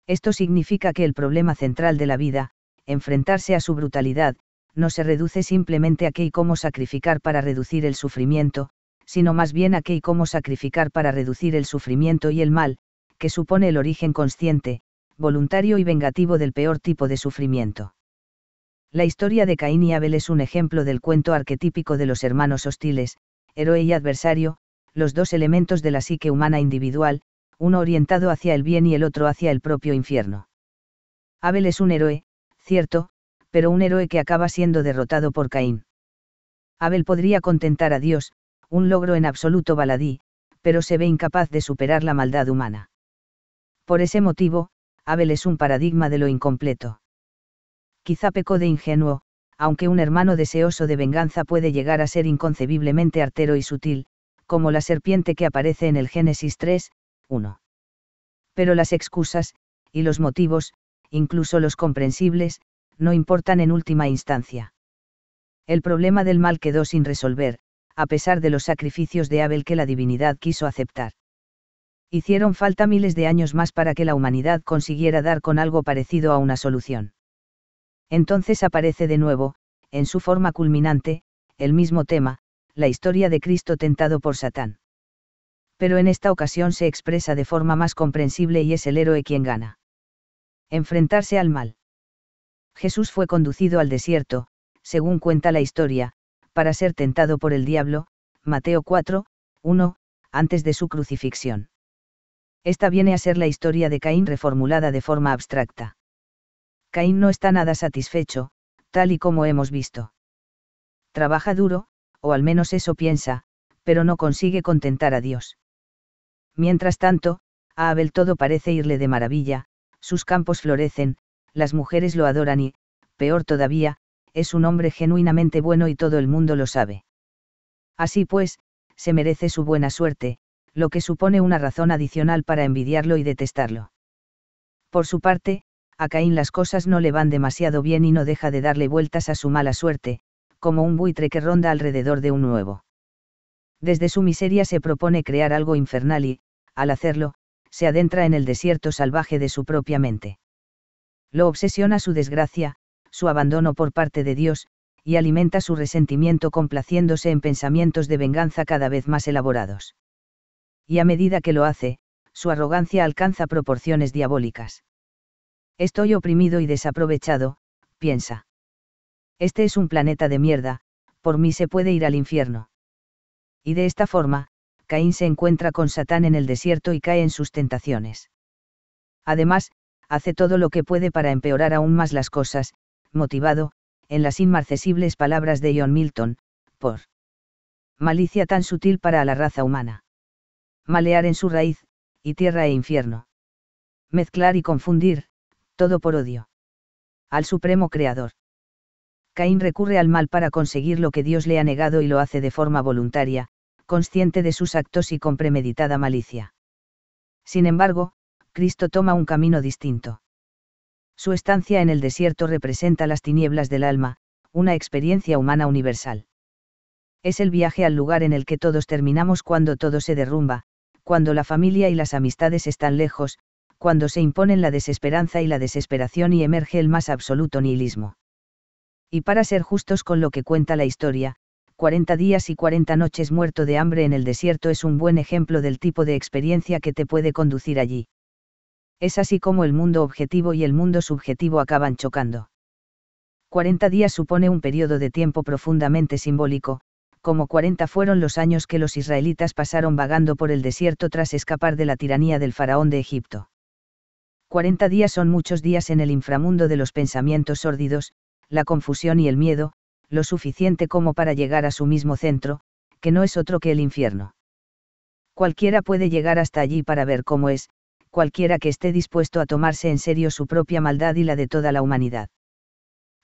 Esto significa que el problema central de la vida, enfrentarse a su brutalidad, no se reduce simplemente a qué y cómo sacrificar para reducir el sufrimiento, sino más bien a qué y cómo sacrificar para reducir el sufrimiento y el mal, que supone el origen consciente, voluntario y vengativo del peor tipo de sufrimiento. La historia de Caín y Abel es un ejemplo del cuento arquetípico de los hermanos hostiles, héroe y adversario, los dos elementos de la psique humana individual, uno orientado hacia el bien y el otro hacia el propio infierno. Abel es un héroe, cierto, pero un héroe que acaba siendo derrotado por Caín. Abel podría contentar a Dios, un logro en absoluto baladí, pero se ve incapaz de superar la maldad humana. Por ese motivo, Abel es un paradigma de lo incompleto quizá pecó de ingenuo, aunque un hermano deseoso de venganza puede llegar a ser inconcebiblemente artero y sutil, como la serpiente que aparece en el Génesis 3, 1. Pero las excusas, y los motivos, incluso los comprensibles, no importan en última instancia. El problema del mal quedó sin resolver, a pesar de los sacrificios de Abel que la divinidad quiso aceptar. Hicieron falta miles de años más para que la humanidad consiguiera dar con algo parecido a una solución. Entonces aparece de nuevo, en su forma culminante, el mismo tema, la historia de Cristo tentado por Satán. Pero en esta ocasión se expresa de forma más comprensible y es el héroe quien gana. Enfrentarse al mal. Jesús fue conducido al desierto, según cuenta la historia, para ser tentado por el diablo, Mateo 4, 1, antes de su crucifixión. Esta viene a ser la historia de Caín reformulada de forma abstracta. Caín no está nada satisfecho, tal y como hemos visto. Trabaja duro, o al menos eso piensa, pero no consigue contentar a Dios. Mientras tanto, a Abel todo parece irle de maravilla, sus campos florecen, las mujeres lo adoran y, peor todavía, es un hombre genuinamente bueno y todo el mundo lo sabe. Así pues, se merece su buena suerte, lo que supone una razón adicional para envidiarlo y detestarlo. Por su parte, a Caín las cosas no le van demasiado bien y no deja de darle vueltas a su mala suerte, como un buitre que ronda alrededor de un nuevo. Desde su miseria se propone crear algo infernal y, al hacerlo, se adentra en el desierto salvaje de su propia mente. Lo obsesiona su desgracia, su abandono por parte de Dios, y alimenta su resentimiento complaciéndose en pensamientos de venganza cada vez más elaborados. Y a medida que lo hace, su arrogancia alcanza proporciones diabólicas. Estoy oprimido y desaprovechado, piensa. Este es un planeta de mierda, por mí se puede ir al infierno. Y de esta forma, Caín se encuentra con Satán en el desierto y cae en sus tentaciones. Además, hace todo lo que puede para empeorar aún más las cosas, motivado, en las inmarcesibles palabras de John Milton, por malicia tan sutil para la raza humana. Malear en su raíz, y tierra e infierno. Mezclar y confundir, todo por odio. Al Supremo Creador. Caín recurre al mal para conseguir lo que Dios le ha negado y lo hace de forma voluntaria, consciente de sus actos y con premeditada malicia. Sin embargo, Cristo toma un camino distinto. Su estancia en el desierto representa las tinieblas del alma, una experiencia humana universal. Es el viaje al lugar en el que todos terminamos cuando todo se derrumba, cuando la familia y las amistades están lejos, cuando se imponen la desesperanza y la desesperación y emerge el más absoluto nihilismo. Y para ser justos con lo que cuenta la historia, 40 días y 40 noches muerto de hambre en el desierto es un buen ejemplo del tipo de experiencia que te puede conducir allí. Es así como el mundo objetivo y el mundo subjetivo acaban chocando. 40 días supone un periodo de tiempo profundamente simbólico, como 40 fueron los años que los israelitas pasaron vagando por el desierto tras escapar de la tiranía del faraón de Egipto. 40 días son muchos días en el inframundo de los pensamientos sórdidos, la confusión y el miedo, lo suficiente como para llegar a su mismo centro, que no es otro que el infierno. Cualquiera puede llegar hasta allí para ver cómo es, cualquiera que esté dispuesto a tomarse en serio su propia maldad y la de toda la humanidad.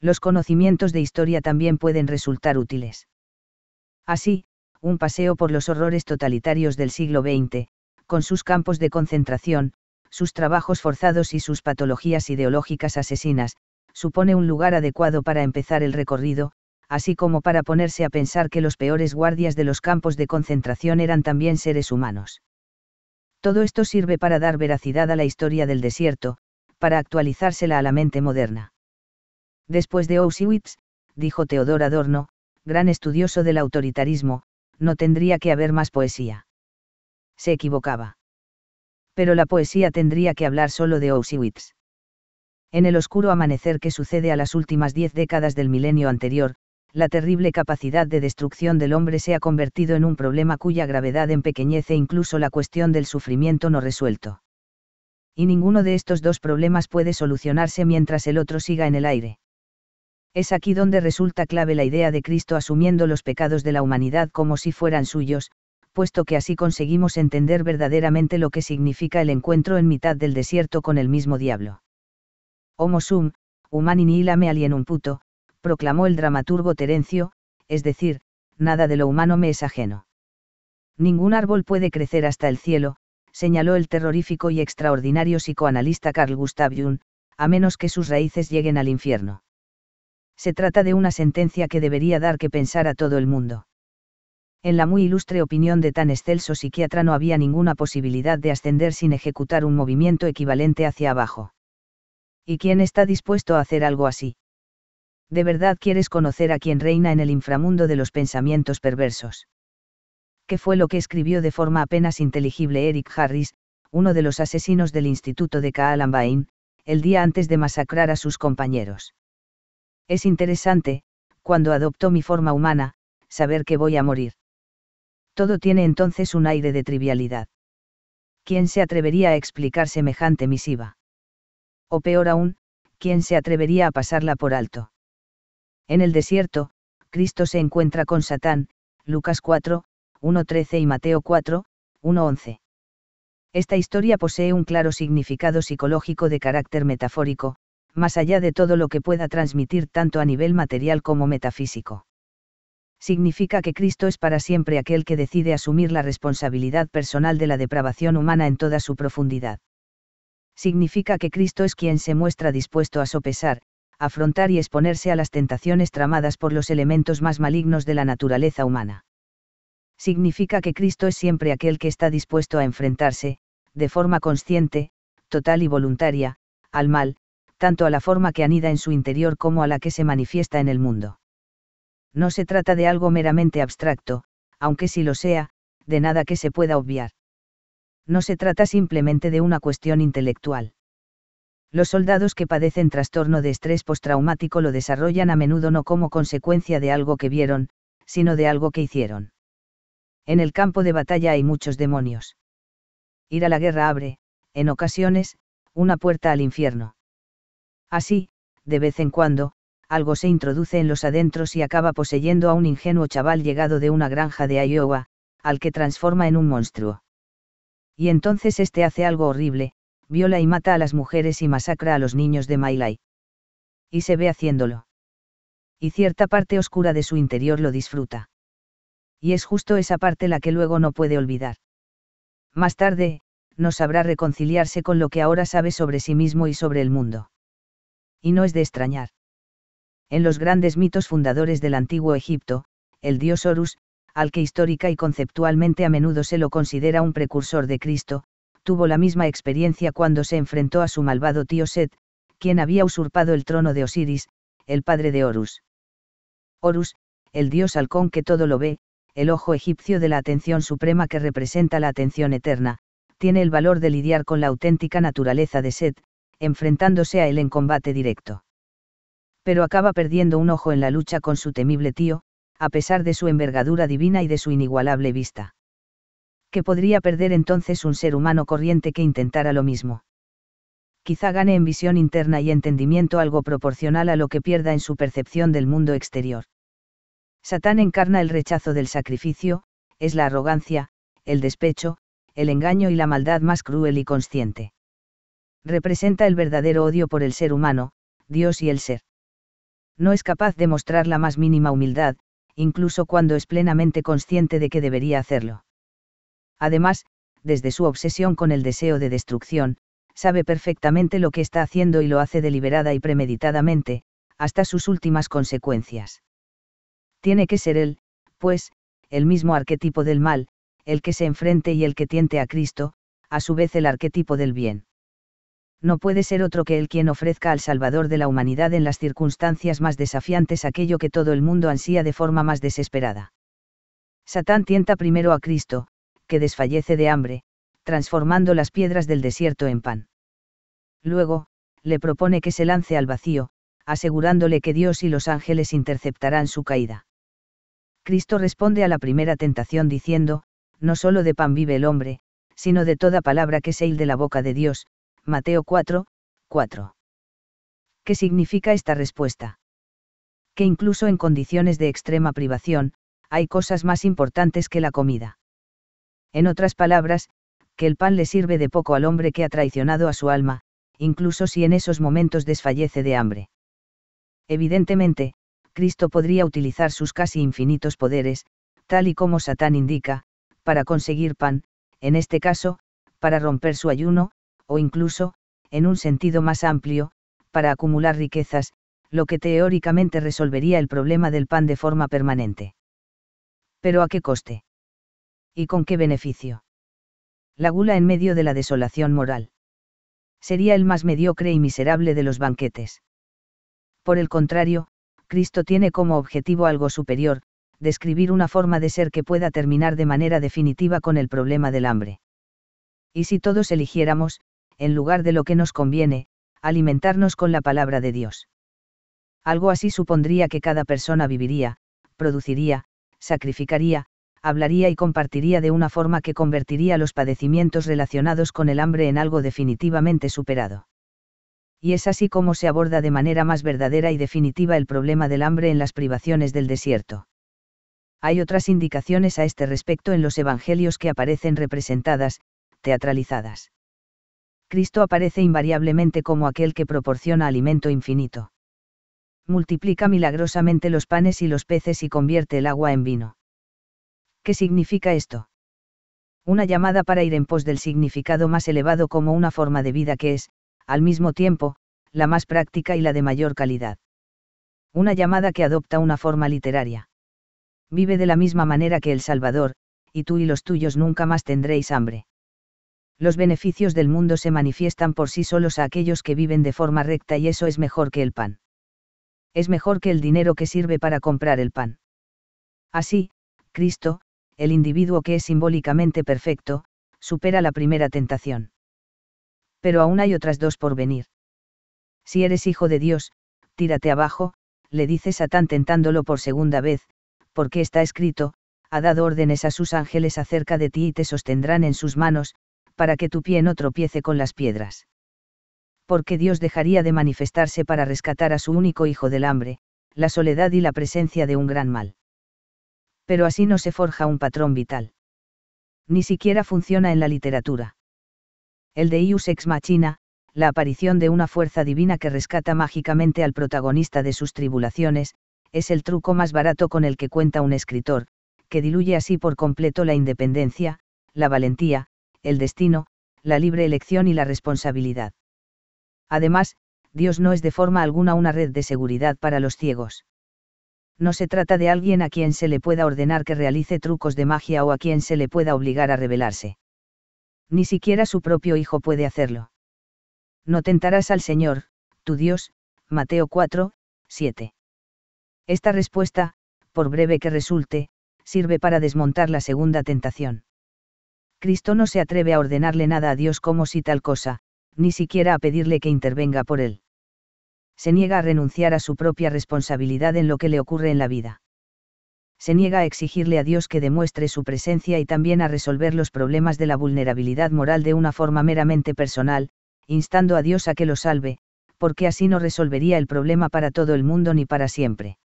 Los conocimientos de historia también pueden resultar útiles. Así, un paseo por los horrores totalitarios del siglo XX, con sus campos de concentración, sus trabajos forzados y sus patologías ideológicas asesinas, supone un lugar adecuado para empezar el recorrido, así como para ponerse a pensar que los peores guardias de los campos de concentración eran también seres humanos. Todo esto sirve para dar veracidad a la historia del desierto, para actualizársela a la mente moderna. Después de Auschwitz, dijo Teodor Adorno, gran estudioso del autoritarismo, no tendría que haber más poesía. Se equivocaba pero la poesía tendría que hablar solo de Auschwitz. En el oscuro amanecer que sucede a las últimas diez décadas del milenio anterior, la terrible capacidad de destrucción del hombre se ha convertido en un problema cuya gravedad empequeñece incluso la cuestión del sufrimiento no resuelto. Y ninguno de estos dos problemas puede solucionarse mientras el otro siga en el aire. Es aquí donde resulta clave la idea de Cristo asumiendo los pecados de la humanidad como si fueran suyos, puesto que así conseguimos entender verdaderamente lo que significa el encuentro en mitad del desierto con el mismo diablo. Homo sum, humani me alienum puto, proclamó el dramaturgo Terencio, es decir, nada de lo humano me es ajeno. Ningún árbol puede crecer hasta el cielo, señaló el terrorífico y extraordinario psicoanalista Carl Gustav Jung, a menos que sus raíces lleguen al infierno. Se trata de una sentencia que debería dar que pensar a todo el mundo en la muy ilustre opinión de tan excelso psiquiatra no había ninguna posibilidad de ascender sin ejecutar un movimiento equivalente hacia abajo. ¿Y quién está dispuesto a hacer algo así? ¿De verdad quieres conocer a quien reina en el inframundo de los pensamientos perversos? ¿Qué fue lo que escribió de forma apenas inteligible Eric Harris, uno de los asesinos del Instituto de Kaalambain, el día antes de masacrar a sus compañeros? Es interesante, cuando adoptó mi forma humana, saber que voy a morir todo tiene entonces un aire de trivialidad. ¿Quién se atrevería a explicar semejante misiva? O peor aún, ¿quién se atrevería a pasarla por alto? En el desierto, Cristo se encuentra con Satán, Lucas 4, 1.13 y Mateo 4, 1.11. Esta historia posee un claro significado psicológico de carácter metafórico, más allá de todo lo que pueda transmitir tanto a nivel material como metafísico significa que Cristo es para siempre aquel que decide asumir la responsabilidad personal de la depravación humana en toda su profundidad. Significa que Cristo es quien se muestra dispuesto a sopesar, afrontar y exponerse a las tentaciones tramadas por los elementos más malignos de la naturaleza humana. Significa que Cristo es siempre aquel que está dispuesto a enfrentarse, de forma consciente, total y voluntaria, al mal, tanto a la forma que anida en su interior como a la que se manifiesta en el mundo no se trata de algo meramente abstracto, aunque si lo sea, de nada que se pueda obviar. No se trata simplemente de una cuestión intelectual. Los soldados que padecen trastorno de estrés postraumático lo desarrollan a menudo no como consecuencia de algo que vieron, sino de algo que hicieron. En el campo de batalla hay muchos demonios. Ir a la guerra abre, en ocasiones, una puerta al infierno. Así, de vez en cuando, algo se introduce en los adentros y acaba poseyendo a un ingenuo chaval llegado de una granja de Iowa, al que transforma en un monstruo. Y entonces este hace algo horrible, viola y mata a las mujeres y masacra a los niños de Mailai. Y se ve haciéndolo. Y cierta parte oscura de su interior lo disfruta. Y es justo esa parte la que luego no puede olvidar. Más tarde, no sabrá reconciliarse con lo que ahora sabe sobre sí mismo y sobre el mundo. Y no es de extrañar. En los grandes mitos fundadores del antiguo Egipto, el dios Horus, al que histórica y conceptualmente a menudo se lo considera un precursor de Cristo, tuvo la misma experiencia cuando se enfrentó a su malvado tío Set, quien había usurpado el trono de Osiris, el padre de Horus. Horus, el dios halcón que todo lo ve, el ojo egipcio de la atención suprema que representa la atención eterna, tiene el valor de lidiar con la auténtica naturaleza de Set, enfrentándose a él en combate directo pero acaba perdiendo un ojo en la lucha con su temible tío, a pesar de su envergadura divina y de su inigualable vista. ¿Qué podría perder entonces un ser humano corriente que intentara lo mismo? Quizá gane en visión interna y entendimiento algo proporcional a lo que pierda en su percepción del mundo exterior. Satán encarna el rechazo del sacrificio, es la arrogancia, el despecho, el engaño y la maldad más cruel y consciente. Representa el verdadero odio por el ser humano, Dios y el ser no es capaz de mostrar la más mínima humildad, incluso cuando es plenamente consciente de que debería hacerlo. Además, desde su obsesión con el deseo de destrucción, sabe perfectamente lo que está haciendo y lo hace deliberada y premeditadamente, hasta sus últimas consecuencias. Tiene que ser él, pues, el mismo arquetipo del mal, el que se enfrente y el que tiente a Cristo, a su vez el arquetipo del bien no puede ser otro que el quien ofrezca al Salvador de la humanidad en las circunstancias más desafiantes aquello que todo el mundo ansía de forma más desesperada. Satán tienta primero a Cristo, que desfallece de hambre, transformando las piedras del desierto en pan. Luego, le propone que se lance al vacío, asegurándole que Dios y los ángeles interceptarán su caída. Cristo responde a la primera tentación diciendo, no solo de pan vive el hombre, sino de toda palabra que se de la boca de Dios, Mateo 4, 4. ¿Qué significa esta respuesta? Que incluso en condiciones de extrema privación, hay cosas más importantes que la comida. En otras palabras, que el pan le sirve de poco al hombre que ha traicionado a su alma, incluso si en esos momentos desfallece de hambre. Evidentemente, Cristo podría utilizar sus casi infinitos poderes, tal y como Satán indica, para conseguir pan, en este caso, para romper su ayuno, o incluso, en un sentido más amplio, para acumular riquezas, lo que teóricamente resolvería el problema del pan de forma permanente. Pero ¿a qué coste? ¿Y con qué beneficio? La gula en medio de la desolación moral. Sería el más mediocre y miserable de los banquetes. Por el contrario, Cristo tiene como objetivo algo superior, describir una forma de ser que pueda terminar de manera definitiva con el problema del hambre. Y si todos eligiéramos, en lugar de lo que nos conviene, alimentarnos con la palabra de Dios. Algo así supondría que cada persona viviría, produciría, sacrificaría, hablaría y compartiría de una forma que convertiría los padecimientos relacionados con el hambre en algo definitivamente superado. Y es así como se aborda de manera más verdadera y definitiva el problema del hambre en las privaciones del desierto. Hay otras indicaciones a este respecto en los evangelios que aparecen representadas, teatralizadas. Cristo aparece invariablemente como aquel que proporciona alimento infinito. Multiplica milagrosamente los panes y los peces y convierte el agua en vino. ¿Qué significa esto? Una llamada para ir en pos del significado más elevado como una forma de vida que es, al mismo tiempo, la más práctica y la de mayor calidad. Una llamada que adopta una forma literaria. Vive de la misma manera que el Salvador, y tú y los tuyos nunca más tendréis hambre los beneficios del mundo se manifiestan por sí solos a aquellos que viven de forma recta y eso es mejor que el pan. Es mejor que el dinero que sirve para comprar el pan. Así, Cristo, el individuo que es simbólicamente perfecto, supera la primera tentación. Pero aún hay otras dos por venir. Si eres hijo de Dios, tírate abajo, le dice Satán tentándolo por segunda vez, porque está escrito, ha dado órdenes a sus ángeles acerca de ti y te sostendrán en sus manos, para que tu pie no tropiece con las piedras. Porque Dios dejaría de manifestarse para rescatar a su único hijo del hambre, la soledad y la presencia de un gran mal. Pero así no se forja un patrón vital. Ni siquiera funciona en la literatura. El de Ius ex machina, la aparición de una fuerza divina que rescata mágicamente al protagonista de sus tribulaciones, es el truco más barato con el que cuenta un escritor, que diluye así por completo la independencia, la valentía, el destino, la libre elección y la responsabilidad. Además, Dios no es de forma alguna una red de seguridad para los ciegos. No se trata de alguien a quien se le pueda ordenar que realice trucos de magia o a quien se le pueda obligar a rebelarse. Ni siquiera su propio hijo puede hacerlo. No tentarás al Señor, tu Dios, Mateo 4, 7. Esta respuesta, por breve que resulte, sirve para desmontar la segunda tentación. Cristo no se atreve a ordenarle nada a Dios como si tal cosa, ni siquiera a pedirle que intervenga por él. Se niega a renunciar a su propia responsabilidad en lo que le ocurre en la vida. Se niega a exigirle a Dios que demuestre su presencia y también a resolver los problemas de la vulnerabilidad moral de una forma meramente personal, instando a Dios a que lo salve, porque así no resolvería el problema para todo el mundo ni para siempre.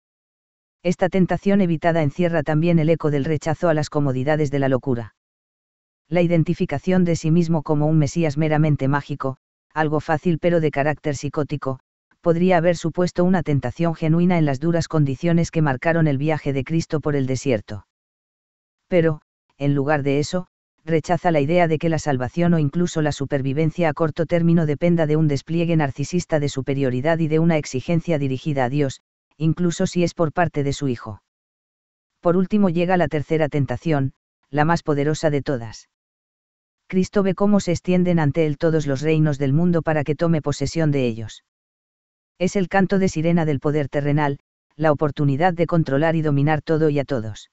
Esta tentación evitada encierra también el eco del rechazo a las comodidades de la locura la identificación de sí mismo como un Mesías meramente mágico, algo fácil pero de carácter psicótico, podría haber supuesto una tentación genuina en las duras condiciones que marcaron el viaje de Cristo por el desierto. Pero, en lugar de eso, rechaza la idea de que la salvación o incluso la supervivencia a corto término dependa de un despliegue narcisista de superioridad y de una exigencia dirigida a Dios, incluso si es por parte de su Hijo. Por último llega la tercera tentación, la más poderosa de todas. Cristo ve cómo se extienden ante él todos los reinos del mundo para que tome posesión de ellos. Es el canto de sirena del poder terrenal, la oportunidad de controlar y dominar todo y a todos.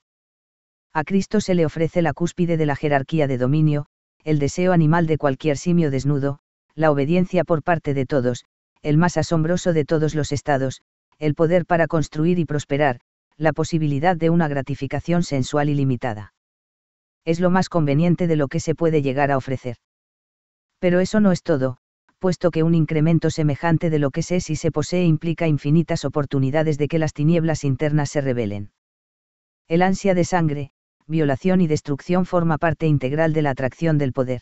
A Cristo se le ofrece la cúspide de la jerarquía de dominio, el deseo animal de cualquier simio desnudo, la obediencia por parte de todos, el más asombroso de todos los estados, el poder para construir y prosperar, la posibilidad de una gratificación sensual ilimitada es lo más conveniente de lo que se puede llegar a ofrecer. Pero eso no es todo, puesto que un incremento semejante de lo que se es y se posee implica infinitas oportunidades de que las tinieblas internas se revelen. El ansia de sangre, violación y destrucción forma parte integral de la atracción del poder.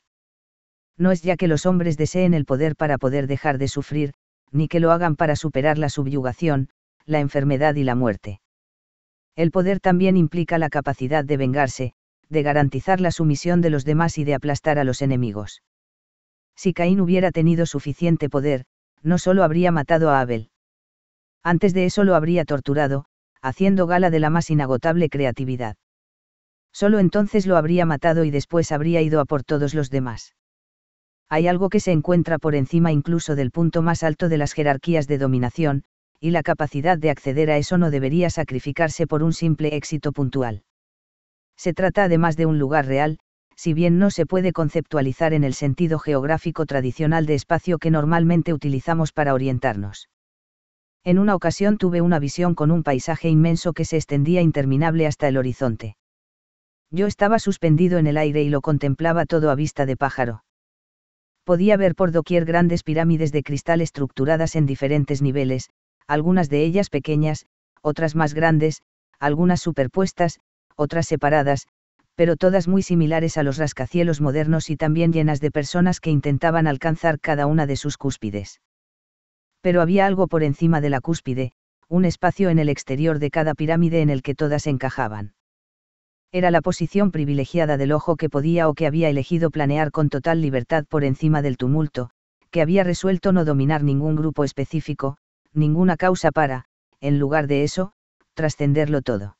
No es ya que los hombres deseen el poder para poder dejar de sufrir, ni que lo hagan para superar la subyugación, la enfermedad y la muerte. El poder también implica la capacidad de vengarse, de garantizar la sumisión de los demás y de aplastar a los enemigos. Si Caín hubiera tenido suficiente poder, no solo habría matado a Abel. Antes de eso lo habría torturado, haciendo gala de la más inagotable creatividad. Solo entonces lo habría matado y después habría ido a por todos los demás. Hay algo que se encuentra por encima incluso del punto más alto de las jerarquías de dominación, y la capacidad de acceder a eso no debería sacrificarse por un simple éxito puntual. Se trata además de un lugar real, si bien no se puede conceptualizar en el sentido geográfico tradicional de espacio que normalmente utilizamos para orientarnos. En una ocasión tuve una visión con un paisaje inmenso que se extendía interminable hasta el horizonte. Yo estaba suspendido en el aire y lo contemplaba todo a vista de pájaro. Podía ver por doquier grandes pirámides de cristal estructuradas en diferentes niveles, algunas de ellas pequeñas, otras más grandes, algunas superpuestas, otras separadas, pero todas muy similares a los rascacielos modernos y también llenas de personas que intentaban alcanzar cada una de sus cúspides. Pero había algo por encima de la cúspide, un espacio en el exterior de cada pirámide en el que todas encajaban. Era la posición privilegiada del ojo que podía o que había elegido planear con total libertad por encima del tumulto, que había resuelto no dominar ningún grupo específico, ninguna causa para, en lugar de eso, trascenderlo todo.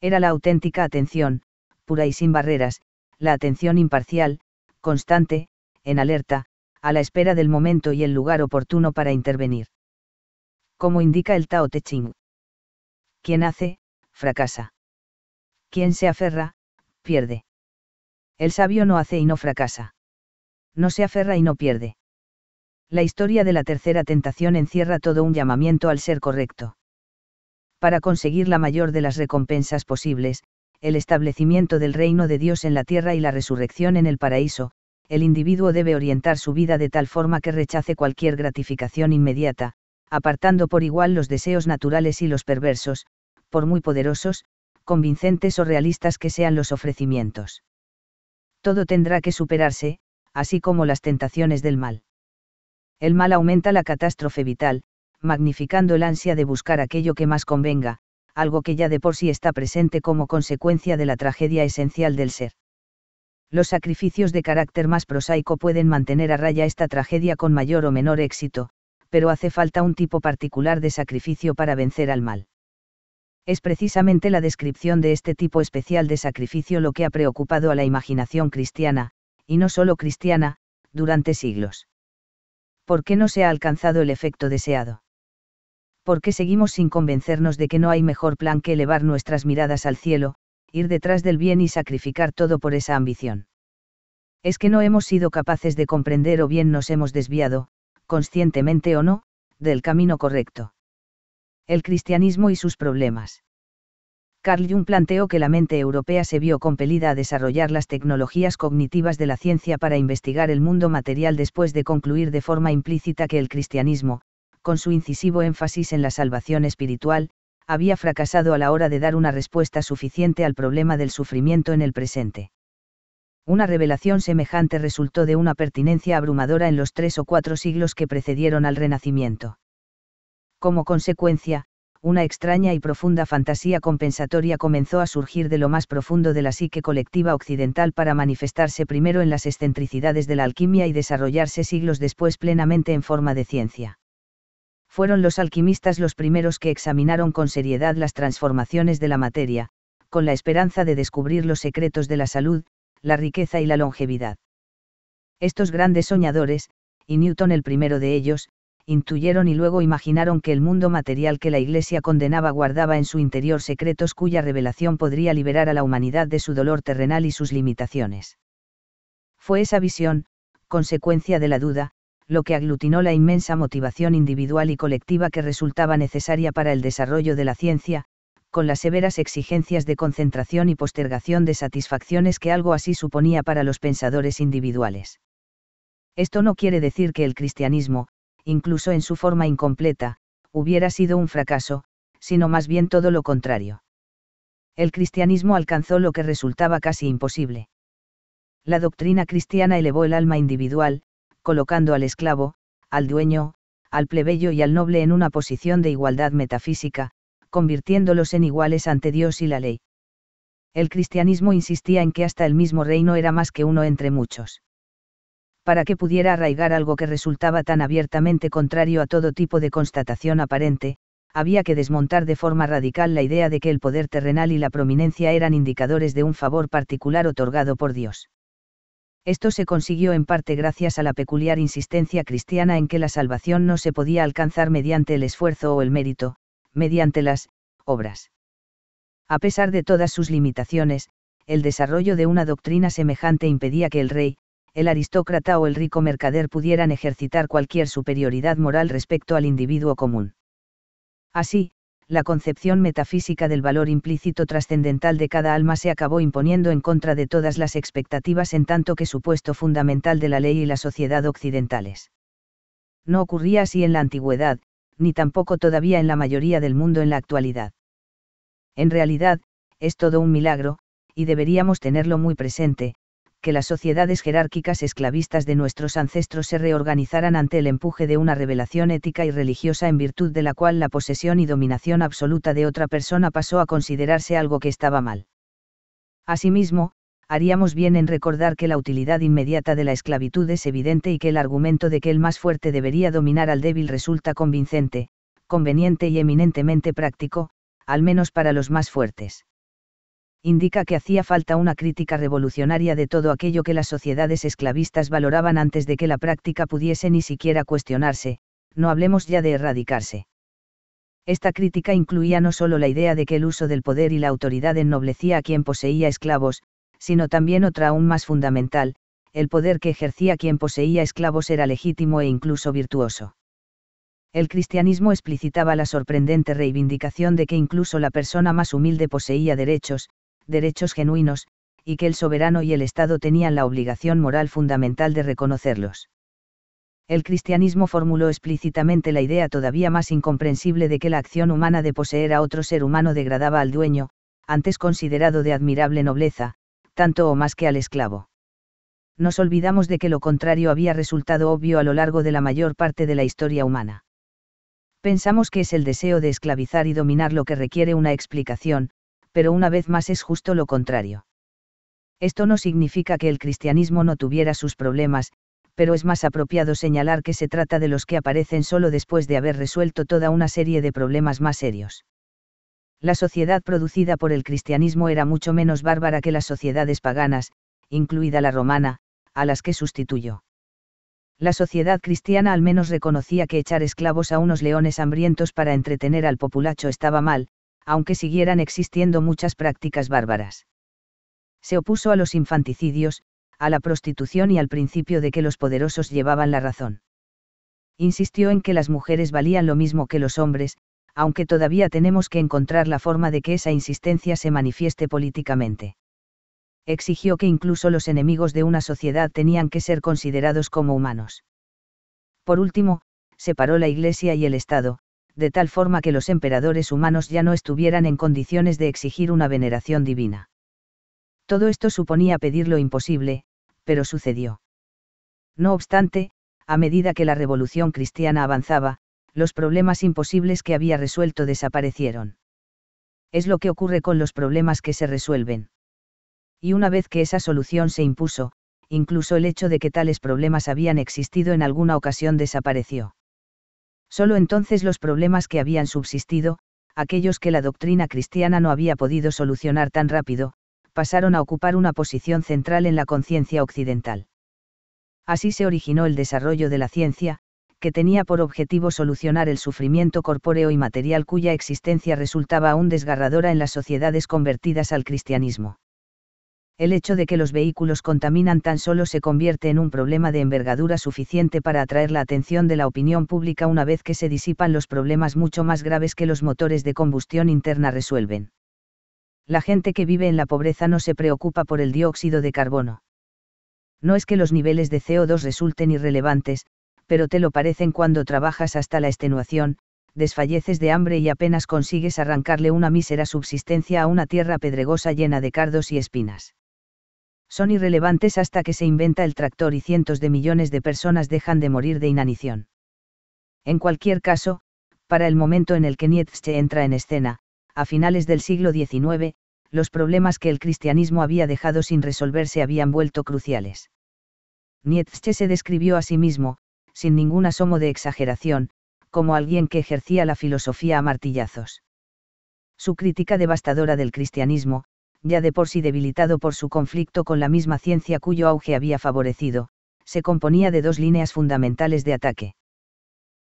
Era la auténtica atención, pura y sin barreras, la atención imparcial, constante, en alerta, a la espera del momento y el lugar oportuno para intervenir. Como indica el Tao Te Ching. Quien hace, fracasa. Quien se aferra, pierde. El sabio no hace y no fracasa. No se aferra y no pierde. La historia de la tercera tentación encierra todo un llamamiento al ser correcto para conseguir la mayor de las recompensas posibles, el establecimiento del reino de Dios en la tierra y la resurrección en el paraíso, el individuo debe orientar su vida de tal forma que rechace cualquier gratificación inmediata, apartando por igual los deseos naturales y los perversos, por muy poderosos, convincentes o realistas que sean los ofrecimientos. Todo tendrá que superarse, así como las tentaciones del mal. El mal aumenta la catástrofe vital, magnificando el ansia de buscar aquello que más convenga, algo que ya de por sí está presente como consecuencia de la tragedia esencial del ser. Los sacrificios de carácter más prosaico pueden mantener a raya esta tragedia con mayor o menor éxito, pero hace falta un tipo particular de sacrificio para vencer al mal. Es precisamente la descripción de este tipo especial de sacrificio lo que ha preocupado a la imaginación cristiana, y no solo cristiana, durante siglos. ¿Por qué no se ha alcanzado el efecto deseado? ¿Por qué seguimos sin convencernos de que no hay mejor plan que elevar nuestras miradas al cielo, ir detrás del bien y sacrificar todo por esa ambición. Es que no hemos sido capaces de comprender o bien nos hemos desviado, conscientemente o no, del camino correcto. El cristianismo y sus problemas. Carl Jung planteó que la mente europea se vio compelida a desarrollar las tecnologías cognitivas de la ciencia para investigar el mundo material después de concluir de forma implícita que el cristianismo, con su incisivo énfasis en la salvación espiritual, había fracasado a la hora de dar una respuesta suficiente al problema del sufrimiento en el presente. Una revelación semejante resultó de una pertinencia abrumadora en los tres o cuatro siglos que precedieron al Renacimiento. Como consecuencia, una extraña y profunda fantasía compensatoria comenzó a surgir de lo más profundo de la psique colectiva occidental para manifestarse primero en las excentricidades de la alquimia y desarrollarse siglos después plenamente en forma de ciencia. Fueron los alquimistas los primeros que examinaron con seriedad las transformaciones de la materia, con la esperanza de descubrir los secretos de la salud, la riqueza y la longevidad. Estos grandes soñadores, y Newton el primero de ellos, intuyeron y luego imaginaron que el mundo material que la Iglesia condenaba guardaba en su interior secretos cuya revelación podría liberar a la humanidad de su dolor terrenal y sus limitaciones. Fue esa visión, consecuencia de la duda, lo que aglutinó la inmensa motivación individual y colectiva que resultaba necesaria para el desarrollo de la ciencia, con las severas exigencias de concentración y postergación de satisfacciones que algo así suponía para los pensadores individuales. Esto no quiere decir que el cristianismo, incluso en su forma incompleta, hubiera sido un fracaso, sino más bien todo lo contrario. El cristianismo alcanzó lo que resultaba casi imposible. La doctrina cristiana elevó el alma individual, colocando al esclavo, al dueño, al plebeyo y al noble en una posición de igualdad metafísica, convirtiéndolos en iguales ante Dios y la ley. El cristianismo insistía en que hasta el mismo reino era más que uno entre muchos. Para que pudiera arraigar algo que resultaba tan abiertamente contrario a todo tipo de constatación aparente, había que desmontar de forma radical la idea de que el poder terrenal y la prominencia eran indicadores de un favor particular otorgado por Dios. Esto se consiguió en parte gracias a la peculiar insistencia cristiana en que la salvación no se podía alcanzar mediante el esfuerzo o el mérito, mediante las obras. A pesar de todas sus limitaciones, el desarrollo de una doctrina semejante impedía que el rey, el aristócrata o el rico mercader pudieran ejercitar cualquier superioridad moral respecto al individuo común. Así, la concepción metafísica del valor implícito trascendental de cada alma se acabó imponiendo en contra de todas las expectativas en tanto que supuesto fundamental de la ley y la sociedad occidentales. No ocurría así en la antigüedad, ni tampoco todavía en la mayoría del mundo en la actualidad. En realidad, es todo un milagro, y deberíamos tenerlo muy presente, que las sociedades jerárquicas esclavistas de nuestros ancestros se reorganizaran ante el empuje de una revelación ética y religiosa en virtud de la cual la posesión y dominación absoluta de otra persona pasó a considerarse algo que estaba mal. Asimismo, haríamos bien en recordar que la utilidad inmediata de la esclavitud es evidente y que el argumento de que el más fuerte debería dominar al débil resulta convincente, conveniente y eminentemente práctico, al menos para los más fuertes indica que hacía falta una crítica revolucionaria de todo aquello que las sociedades esclavistas valoraban antes de que la práctica pudiese ni siquiera cuestionarse, no hablemos ya de erradicarse. Esta crítica incluía no solo la idea de que el uso del poder y la autoridad ennoblecía a quien poseía esclavos, sino también otra aún más fundamental, el poder que ejercía quien poseía esclavos era legítimo e incluso virtuoso. El cristianismo explicitaba la sorprendente reivindicación de que incluso la persona más humilde poseía derechos, derechos genuinos, y que el soberano y el Estado tenían la obligación moral fundamental de reconocerlos. El cristianismo formuló explícitamente la idea todavía más incomprensible de que la acción humana de poseer a otro ser humano degradaba al dueño, antes considerado de admirable nobleza, tanto o más que al esclavo. Nos olvidamos de que lo contrario había resultado obvio a lo largo de la mayor parte de la historia humana. Pensamos que es el deseo de esclavizar y dominar lo que requiere una explicación, pero una vez más es justo lo contrario. Esto no significa que el cristianismo no tuviera sus problemas, pero es más apropiado señalar que se trata de los que aparecen solo después de haber resuelto toda una serie de problemas más serios. La sociedad producida por el cristianismo era mucho menos bárbara que las sociedades paganas, incluida la romana, a las que sustituyó. La sociedad cristiana al menos reconocía que echar esclavos a unos leones hambrientos para entretener al populacho estaba mal, aunque siguieran existiendo muchas prácticas bárbaras. Se opuso a los infanticidios, a la prostitución y al principio de que los poderosos llevaban la razón. Insistió en que las mujeres valían lo mismo que los hombres, aunque todavía tenemos que encontrar la forma de que esa insistencia se manifieste políticamente. Exigió que incluso los enemigos de una sociedad tenían que ser considerados como humanos. Por último, separó la Iglesia y el Estado, de tal forma que los emperadores humanos ya no estuvieran en condiciones de exigir una veneración divina. Todo esto suponía pedir lo imposible, pero sucedió. No obstante, a medida que la revolución cristiana avanzaba, los problemas imposibles que había resuelto desaparecieron. Es lo que ocurre con los problemas que se resuelven. Y una vez que esa solución se impuso, incluso el hecho de que tales problemas habían existido en alguna ocasión desapareció. Solo entonces los problemas que habían subsistido, aquellos que la doctrina cristiana no había podido solucionar tan rápido, pasaron a ocupar una posición central en la conciencia occidental. Así se originó el desarrollo de la ciencia, que tenía por objetivo solucionar el sufrimiento corpóreo y material cuya existencia resultaba aún desgarradora en las sociedades convertidas al cristianismo el hecho de que los vehículos contaminan tan solo se convierte en un problema de envergadura suficiente para atraer la atención de la opinión pública una vez que se disipan los problemas mucho más graves que los motores de combustión interna resuelven. La gente que vive en la pobreza no se preocupa por el dióxido de carbono. No es que los niveles de CO2 resulten irrelevantes, pero te lo parecen cuando trabajas hasta la extenuación, desfalleces de hambre y apenas consigues arrancarle una mísera subsistencia a una tierra pedregosa llena de cardos y espinas son irrelevantes hasta que se inventa el tractor y cientos de millones de personas dejan de morir de inanición. En cualquier caso, para el momento en el que Nietzsche entra en escena, a finales del siglo XIX, los problemas que el cristianismo había dejado sin resolverse habían vuelto cruciales. Nietzsche se describió a sí mismo, sin ningún asomo de exageración, como alguien que ejercía la filosofía a martillazos. Su crítica devastadora del cristianismo, ya de por sí debilitado por su conflicto con la misma ciencia cuyo auge había favorecido, se componía de dos líneas fundamentales de ataque.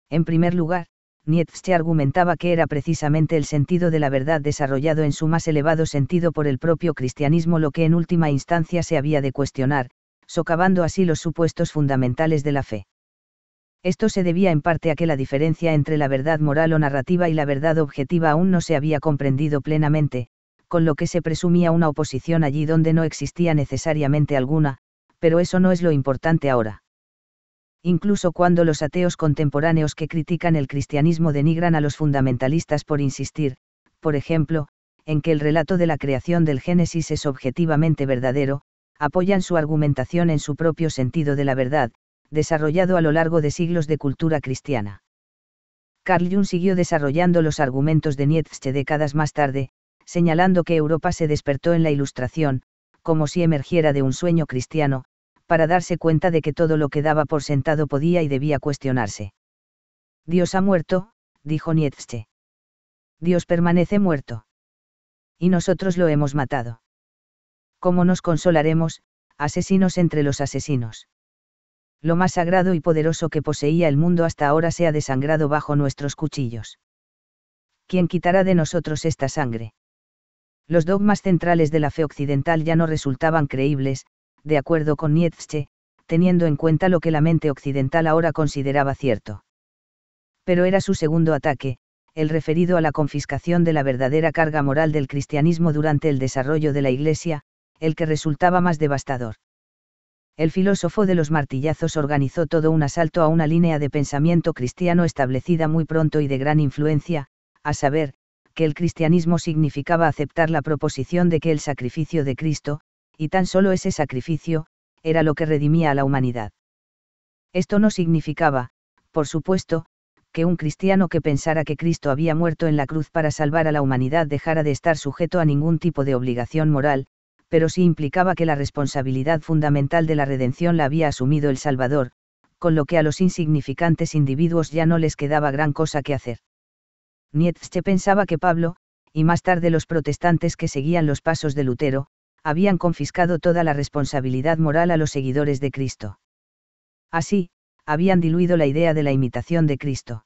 En primer lugar, Nietzsche argumentaba que era precisamente el sentido de la verdad desarrollado en su más elevado sentido por el propio cristianismo lo que en última instancia se había de cuestionar, socavando así los supuestos fundamentales de la fe. Esto se debía en parte a que la diferencia entre la verdad moral o narrativa y la verdad objetiva aún no se había comprendido plenamente, con lo que se presumía una oposición allí donde no existía necesariamente alguna, pero eso no es lo importante ahora. Incluso cuando los ateos contemporáneos que critican el cristianismo denigran a los fundamentalistas por insistir, por ejemplo, en que el relato de la creación del Génesis es objetivamente verdadero, apoyan su argumentación en su propio sentido de la verdad, desarrollado a lo largo de siglos de cultura cristiana. Carl Jung siguió desarrollando los argumentos de Nietzsche décadas más tarde, señalando que Europa se despertó en la Ilustración, como si emergiera de un sueño cristiano, para darse cuenta de que todo lo que daba por sentado podía y debía cuestionarse. Dios ha muerto, dijo Nietzsche. Dios permanece muerto. Y nosotros lo hemos matado. ¿Cómo nos consolaremos, asesinos entre los asesinos? Lo más sagrado y poderoso que poseía el mundo hasta ahora se ha desangrado bajo nuestros cuchillos. ¿Quién quitará de nosotros esta sangre? Los dogmas centrales de la fe occidental ya no resultaban creíbles, de acuerdo con Nietzsche, teniendo en cuenta lo que la mente occidental ahora consideraba cierto. Pero era su segundo ataque, el referido a la confiscación de la verdadera carga moral del cristianismo durante el desarrollo de la Iglesia, el que resultaba más devastador. El filósofo de los martillazos organizó todo un asalto a una línea de pensamiento cristiano establecida muy pronto y de gran influencia, a saber, que el cristianismo significaba aceptar la proposición de que el sacrificio de Cristo, y tan solo ese sacrificio, era lo que redimía a la humanidad. Esto no significaba, por supuesto, que un cristiano que pensara que Cristo había muerto en la cruz para salvar a la humanidad dejara de estar sujeto a ningún tipo de obligación moral, pero sí implicaba que la responsabilidad fundamental de la redención la había asumido el Salvador, con lo que a los insignificantes individuos ya no les quedaba gran cosa que hacer. Nietzsche pensaba que Pablo, y más tarde los protestantes que seguían los pasos de Lutero, habían confiscado toda la responsabilidad moral a los seguidores de Cristo. Así, habían diluido la idea de la imitación de Cristo.